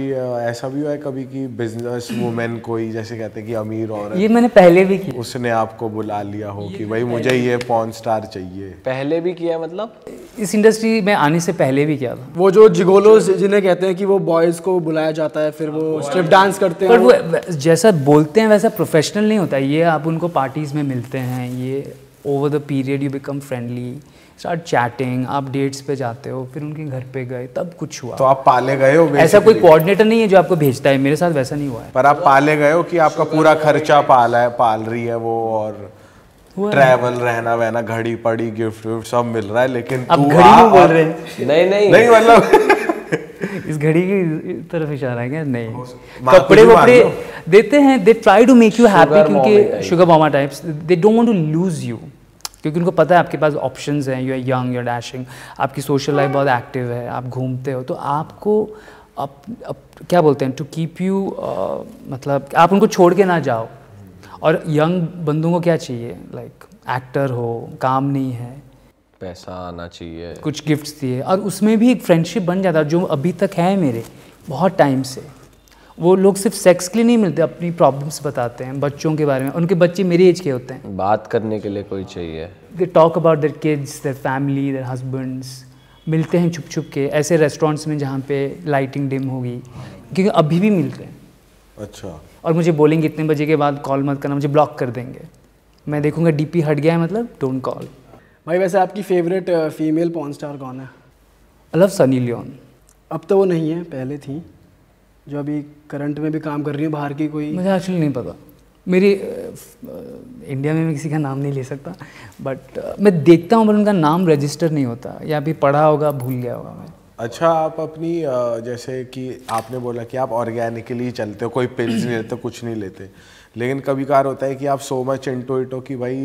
S4: ऐसा भी हुआ है कभी कि बिजनेस वुमेन कोई जैसे कहते हैं कि अमीर और ये मैंने पहले भी किया उसने आपको बुला लिया हो कि भाई मुझे ये पॉन स्टार चाहिए
S2: पहले भी किया मतलब
S3: इस इंडस्ट्री में आने से पहले भी किया था
S2: वो जो जिगोलो जिन्हें कहते हैं कि वो बॉयज को बुलाया जाता है फिर वो स्ट्रिप डांस करते हैं पर
S3: वो जैसा बोलते हैं वैसा प्रोफेशनल नहीं होता ये आप उनको पार्टीज में मिलते हैं ये over the period you become friendly start chatting आप डेट्स पे जाते हो फिर उनके घर पे गए तब कुछ हुआ तो आप पाले गए हो ऐसा कोई कोऑर्डिनेटर नहीं है जो आपको भेजता है मेरे साथ वैसा नहीं हुआ है पर आप पाले गए हो कि आपका पूरा खर्चा पाला है
S4: पाल रही है वो और ट्रैवल रहना वहना घड़ी पड़ी गिफ्ट विफ्ट सब मिल रहा
S3: है लेकिन अब घड़ी आ, बोल रहे नहीं नहीं नहीं मतलब इस घड़ी की तरफ इशारा है क्या नहीं कपड़े वपड़े देते हैं they try to make you happy क्योंकि sugar mama types they don't want to lose you क्योंकि उनको पता है आपके पास ऑप्शन हैं you are young you dashing आपकी सोशल लाइफ बहुत एक्टिव है आप घूमते हो तो आपको अप, अप, क्या बोलते हैं टू कीप यू मतलब आप उनको छोड़ के ना जाओ और यंग बंदों को क्या चाहिए लाइक like, एक्टर हो काम नहीं है पैसा आना चाहिए कुछ गिफ्ट्स दिए और उसमें भी एक फ्रेंडशिप बन जाता जो अभी तक है मेरे बहुत टाइम से वो लोग सिर्फ सेक्स के लिए नहीं मिलते अपनी प्रॉब्लम्स बताते हैं बच्चों के बारे में उनके बच्चे मेरी एज के होते हैं बात करने के लिए कोई चाहिए they talk about their kids their family their husbands मिलते हैं छुप छुप के ऐसे रेस्टोरेंट्स में जहाँ पे लाइटिंग डिम होगी क्योंकि अभी भी मिलते हैं अच्छा और मुझे बोलेंगे इतने बजे के बाद कॉल मत करना मुझे ब्लॉक कर देंगे मैं देखूंगा डीपी हट गया है मतलब डोंट कॉल
S2: भाई वैसे आपकी फेवरेट फीमेल पॉन स्टार कौन है आई
S3: लव सनी लियोन
S2: अब तो वो नहीं है पहले थी जो अभी करंट में भी काम कर रही हूँ बाहर की कोई मुझे एक्चुअली नहीं
S3: पता मेरी इंडिया में मैं किसी का नाम नहीं ले सकता बट मैं देखता हूँ बट उनका नाम रजिस्टर नहीं होता या अभी पढ़ा होगा भूल गया होगा मैं
S4: अच्छा आप अपनी जैसे कि आपने बोला कि आप ऑर्गेनिकली चलते हो कोई पिल्स नहीं लेते कुछ नहीं लेते लेकिन कभी कार होता है कि आप सो मच इंटो इटो कि भाई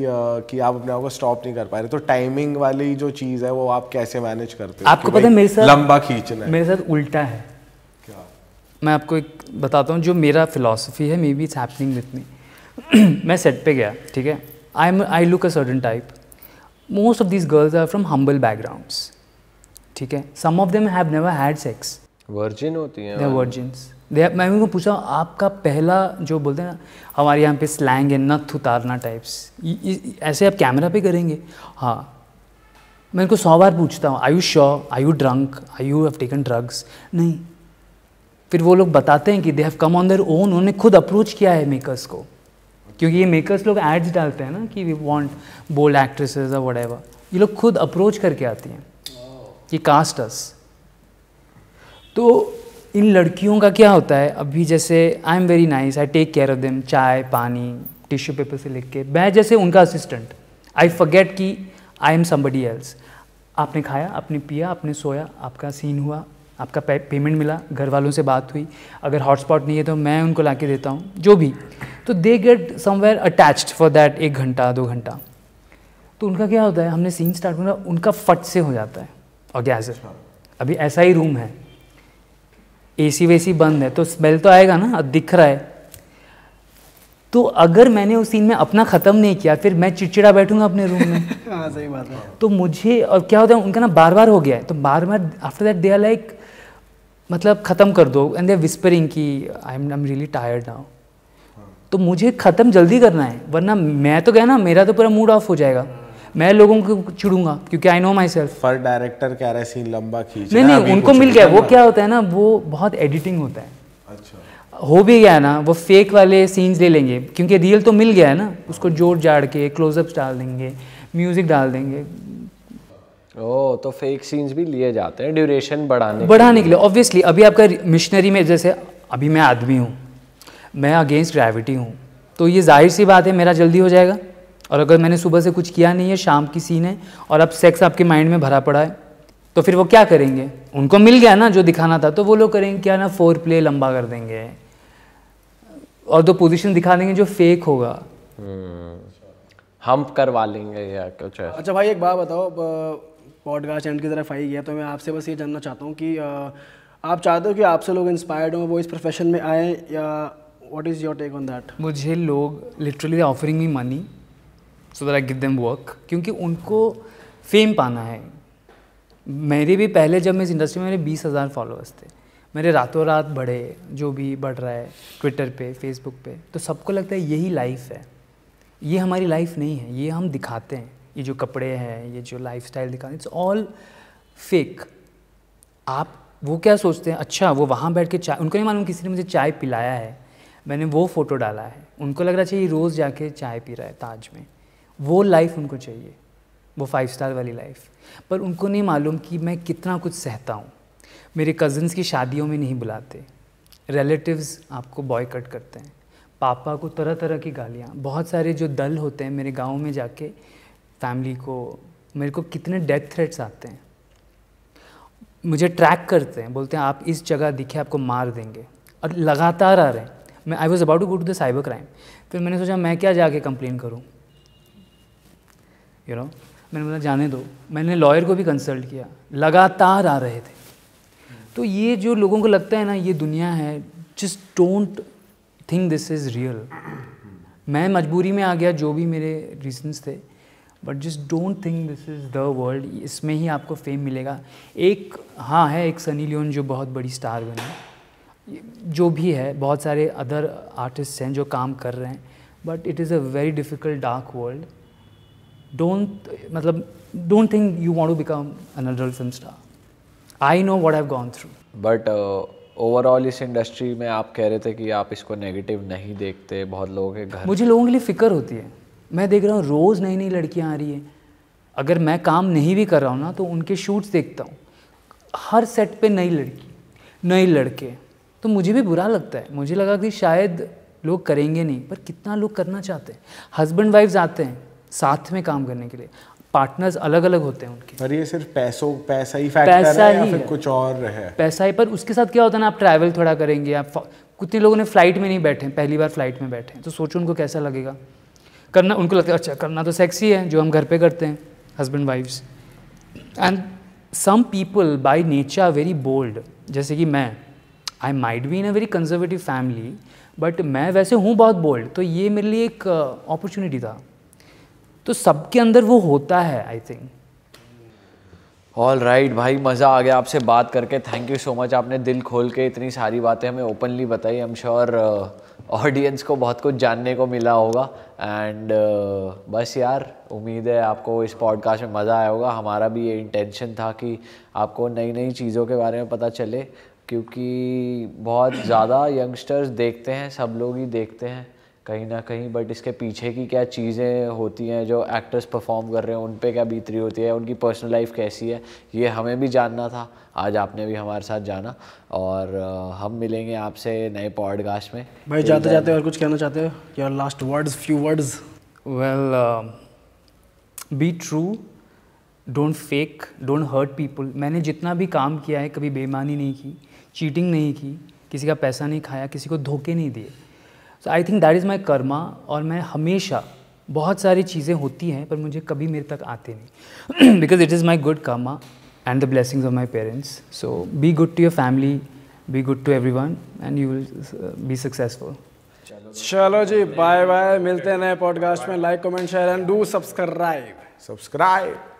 S4: कि आप अपने आप को स्टॉप नहीं कर पा रहे तो टाइमिंग वाली जो चीज़ है वो आप कैसे मैनेज करते हो आपको पता है मेरे साथ लंबा खींचना
S3: मेरे साथ उल्टा है मैं आपको एक बताता हूँ जो मेरा फिलासफी है maybe it's happening with me मैं सेट पे गया ठीक है I am I look a certain type most of this girls are from humble backgrounds ठीक है some of them have never had sex
S1: virgin होती हैं वर्जिन्स
S3: दे मैं उनको पूछा आपका पहला जो बोलते हैं ना हमारे यहाँ पे स्लैंग है नथ उतारना टाइप्स ऐसे आप कैमरा पे करेंगे हाँ मैं इनको सौ बार पूछता हूँ I you sure I you drunk I you have taken drugs नहीं फिर वो लोग बताते हैं कि they have come on their own उन्होंने खुद अप्रोच किया है मेकर्स को क्योंकि ये मेकर्स लोग एड्स डालते हैं ना कि वी वॉन्ट बोल्ड एक्ट्रेसेज और वट ये लोग खुद अप्रोच करके आती हैं कि कास्ट अस तो इन लड़कियों का क्या होता है अभी जैसे I am very nice I take care of them चाय पानी टिश्यू पेपर से लिख के मैं जैसे उनका असिस्टेंट आई फगेट कि आई एम समबडी एल्स आपने खाया आपने पिया आपने सोया आपका सीन हुआ आपका पे, पेमेंट मिला घर वालों से बात हुई अगर हॉटस्पॉट नहीं है तो मैं उनको ला के देता हूँ जो भी तो they get somewhere attached for that एक घंटा दो घंटा तो उनका क्या होता है हमने सीन स्टार्ट करना उनका फट से हो जाता है और गैस अभी ऐसा ही रूम है एसी वेसी बंद है तो स्मेल तो आएगा ना दिख रहा है तो अगर मैंने उस सीन में अपना ख़त्म नहीं किया फिर मैं चिड़चिड़ा बैठूंगा अपने रूम में
S2: हाँ, सही बात है
S3: तो मुझे और क्या होता है उनका ना बार बार हो गया है तो बार बार after that they are like मतलब ख़त्म कर दो एंड देर विस्परिंग की I am I am really tired now तो मुझे ख़त्म जल्दी करना है वरना मैं तो गया ना मेरा तो पूरा मूड ऑफ हो जाएगा मैं लोगों को चिड़ूंगा क्योंकि I know myself for director रहा है सीन लंबा खींच नहीं नहीं उनको मिल गया वो क्या होता है ना वो बहुत एडिटिंग होता है अच्छा हो भी गया ना वो फेक वाले सीन्स ले लेंगे क्योंकि रियल तो मिल गया है ना उसको जोड़ जाड़ के क्लोजअप्स डाल देंगे म्यूज़िक डाल देंगे
S1: ओ तो फेक सीन्स भी लिए जाते हैं ड्यूरेशन बढ़ाने बढ़ाने के लिए
S3: ऑब्वियसली अभी आपका मिशनरी में जैसे अभी मैं आदमी हूँ मैं अगेंस्ट ग्रेविटी हूँ तो ये जाहिर सी बात है मेरा जल्दी हो जाएगा और अगर मैंने सुबह से कुछ किया नहीं है शाम की सीन है और अब सेक्स आपके माइंड में भरा पड़ा है तो फिर वो क्या करेंगे उनको मिल गया ना जो दिखाना था तो वो लोग करेंगे क्या ना फोर प्ले लंबा कर देंगे और दो पोजीशन दिखा देंगे जो फेक होगा हम हम्म, करवा लेंगे या कुछ अच्छा
S2: भाई एक बात बताओ पॉडकास्ट एंड की तरफ आई है तो मैं आपसे बस ये जानना चाहता हूँ कि आप चाहते हो कि आपसे लोग इंस्पायर्ड हों वो इस प्रोफेशन में आए या what is your take on that
S3: मुझे लोग literally offering me money so that I give them work क्योंकि उनको फेम पाना है मेरे भी पहले जब मैं इस इंडस्ट्री में मेरे बीस हज़ार फॉलोअर्स थे मेरे रातों रात बढ़े जो भी बढ़ रहा है ट्विटर पे फेसबुक पे तो सबको लगता है यही लाइफ है ये हमारी लाइफ नहीं है ये हम दिखाते हैं ये जो कपड़े हैं ये जो लाइफ स्टाइल दिखा इट्स ऑल फेक आप वो क्या सोचते हैं अच्छा वो वहाँ बैठ के चाय उनको नहीं मालूम किसी ने मुझे चाय पिलाया है मैंने वो फ़ोटो डाला है उनको लग रहा चाहिए अच्छा, रोज़ जाके चाय पी रहा है ताज में वो लाइफ उनको चाहिए वो फाइव स्टार वाली लाइफ पर उनको नहीं मालूम कि मैं कितना कुछ सहता हूँ मेरे कज़न्स की शादियों में नहीं बुलाते रिलेटिव्स आपको बॉयकट करते हैं पापा को तरह तरह की गालियाँ बहुत सारे जो दल होते हैं मेरे गाँव में जाके फैमिली को मेरे को कितने डेथ थ्रेट्स आते हैं मुझे ट्रैक करते हैं बोलते हैं आप इस जगह दिखे आपको मार देंगे और लगातार आ रहे हैं मैं I was about to go to the cyber crime फिर मैंने सोचा मैं क्या जाके कंप्लेन करूँ यू नो मैंने बोला जाने दो मैंने लॉयर को भी कंसल्ट किया लगातार आ रहे थे तो ये जो लोगों को लगता है ना ये दुनिया है just don't think this is real मैं मजबूरी में आ गया जो भी मेरे रीजन्स थे but just don't think this is the world इसमें ही आपको फेम मिलेगा एक हाँ है एक सनी लियोन जो बहुत बड़ी स्टार बनी जो भी है बहुत सारे अदर आर्टिस्ट हैं जो काम कर रहे हैं but it is a very difficult dark world don't मतलब don't think you want to become an adult film star I know what have gone
S1: through but overall इस इंडस्ट्री में आप कह रहे थे कि आप इसको नेगेटिव नहीं देखते बहुत लोगों के घर मुझे लोगों के लिए
S3: फ़िक्र होती है मैं देख रहा हूँ रोज़ नई नई लड़कियाँ आ रही हैं अगर मैं काम नहीं भी कर रहा हूँ ना तो उनके शूट्स देखता हूँ हर सेट पे नई लड़की नए लड़के तो मुझे भी बुरा लगता है मुझे लगा कि शायद लोग करेंगे नहीं पर कितना लोग करना चाहते हैं हस्बैंड वाइफ्स आते हैं साथ में काम करने के लिए पार्टनर्स अलग अलग होते हैं उनके पर ये
S4: सिर्फ पैसों पैसा ही फैक्टर पैसा है या फिर है। कुछ और है
S3: पैसा ही पर उसके साथ क्या होता है ना आप ट्रैवल थोड़ा करेंगे आप कितने लोगों ने फ्लाइट में नहीं बैठे पहली बार फ्लाइट में बैठे तो सोचो उनको कैसा लगेगा करना उनको लगता है अच्छा करना तो सेक्सी है जो हम घर पे करते हैं husband wifes and some people by nature are very bold जैसे कि मैं I might be in a very conservative family but मैं वैसे हूँ बहुत बोल्ड तो ये मेरे लिए एक अपॉर्चुनिटी uh, था तो सबके अंदर वो होता है I think
S1: all right right, भाई मज़ा आ गया आपसे बात करके थैंक यू सो मच आपने दिल खोल के इतनी सारी बातें हमें ओपनली बताई एम श्योर uh, ऑडियंस को बहुत कुछ जानने को मिला होगा एंड uh, बस यार उम्मीद है आपको इस पॉडकास्ट में मज़ा आया होगा हमारा भी ये इंटेंशन था कि आपको नई नई चीज़ों के बारे में पता चले क्योंकि बहुत ज़्यादा यंगस्टर्स देखते हैं सब लोग ही देखते हैं कहीं ना कहीं बट इसके पीछे की क्या चीज़ें होती हैं जो एक्टर्स परफॉर्म कर रहे हैं उन पर क्या बीतरी होती है उनकी पर्सनल लाइफ कैसी है ये हमें भी जानना था आज आपने भी हमारे साथ जाना और हम मिलेंगे आपसे नए पॉडकास्ट में
S2: भाई जाते जाते और कुछ कहना चाहते हो your last words few words
S3: well be true don't fake don't hurt people मैंने जितना भी काम किया है कभी बेईमानी नहीं की चीटिंग नहीं की किसी का पैसा नहीं खाया किसी को धोखे नहीं दिए so I think that is my karma और मैं हमेशा बहुत सारी चीज़ें होती हैं पर मुझे कभी मेरे तक आते नहीं because it is my good karma and the blessings of my parents. So be good to your family, be good to everyone, and you will uh, be successful.
S2: चलो जी बाय बाय मिलते हैं नए पॉडकास्ट में like comment share and do subscribe subscribe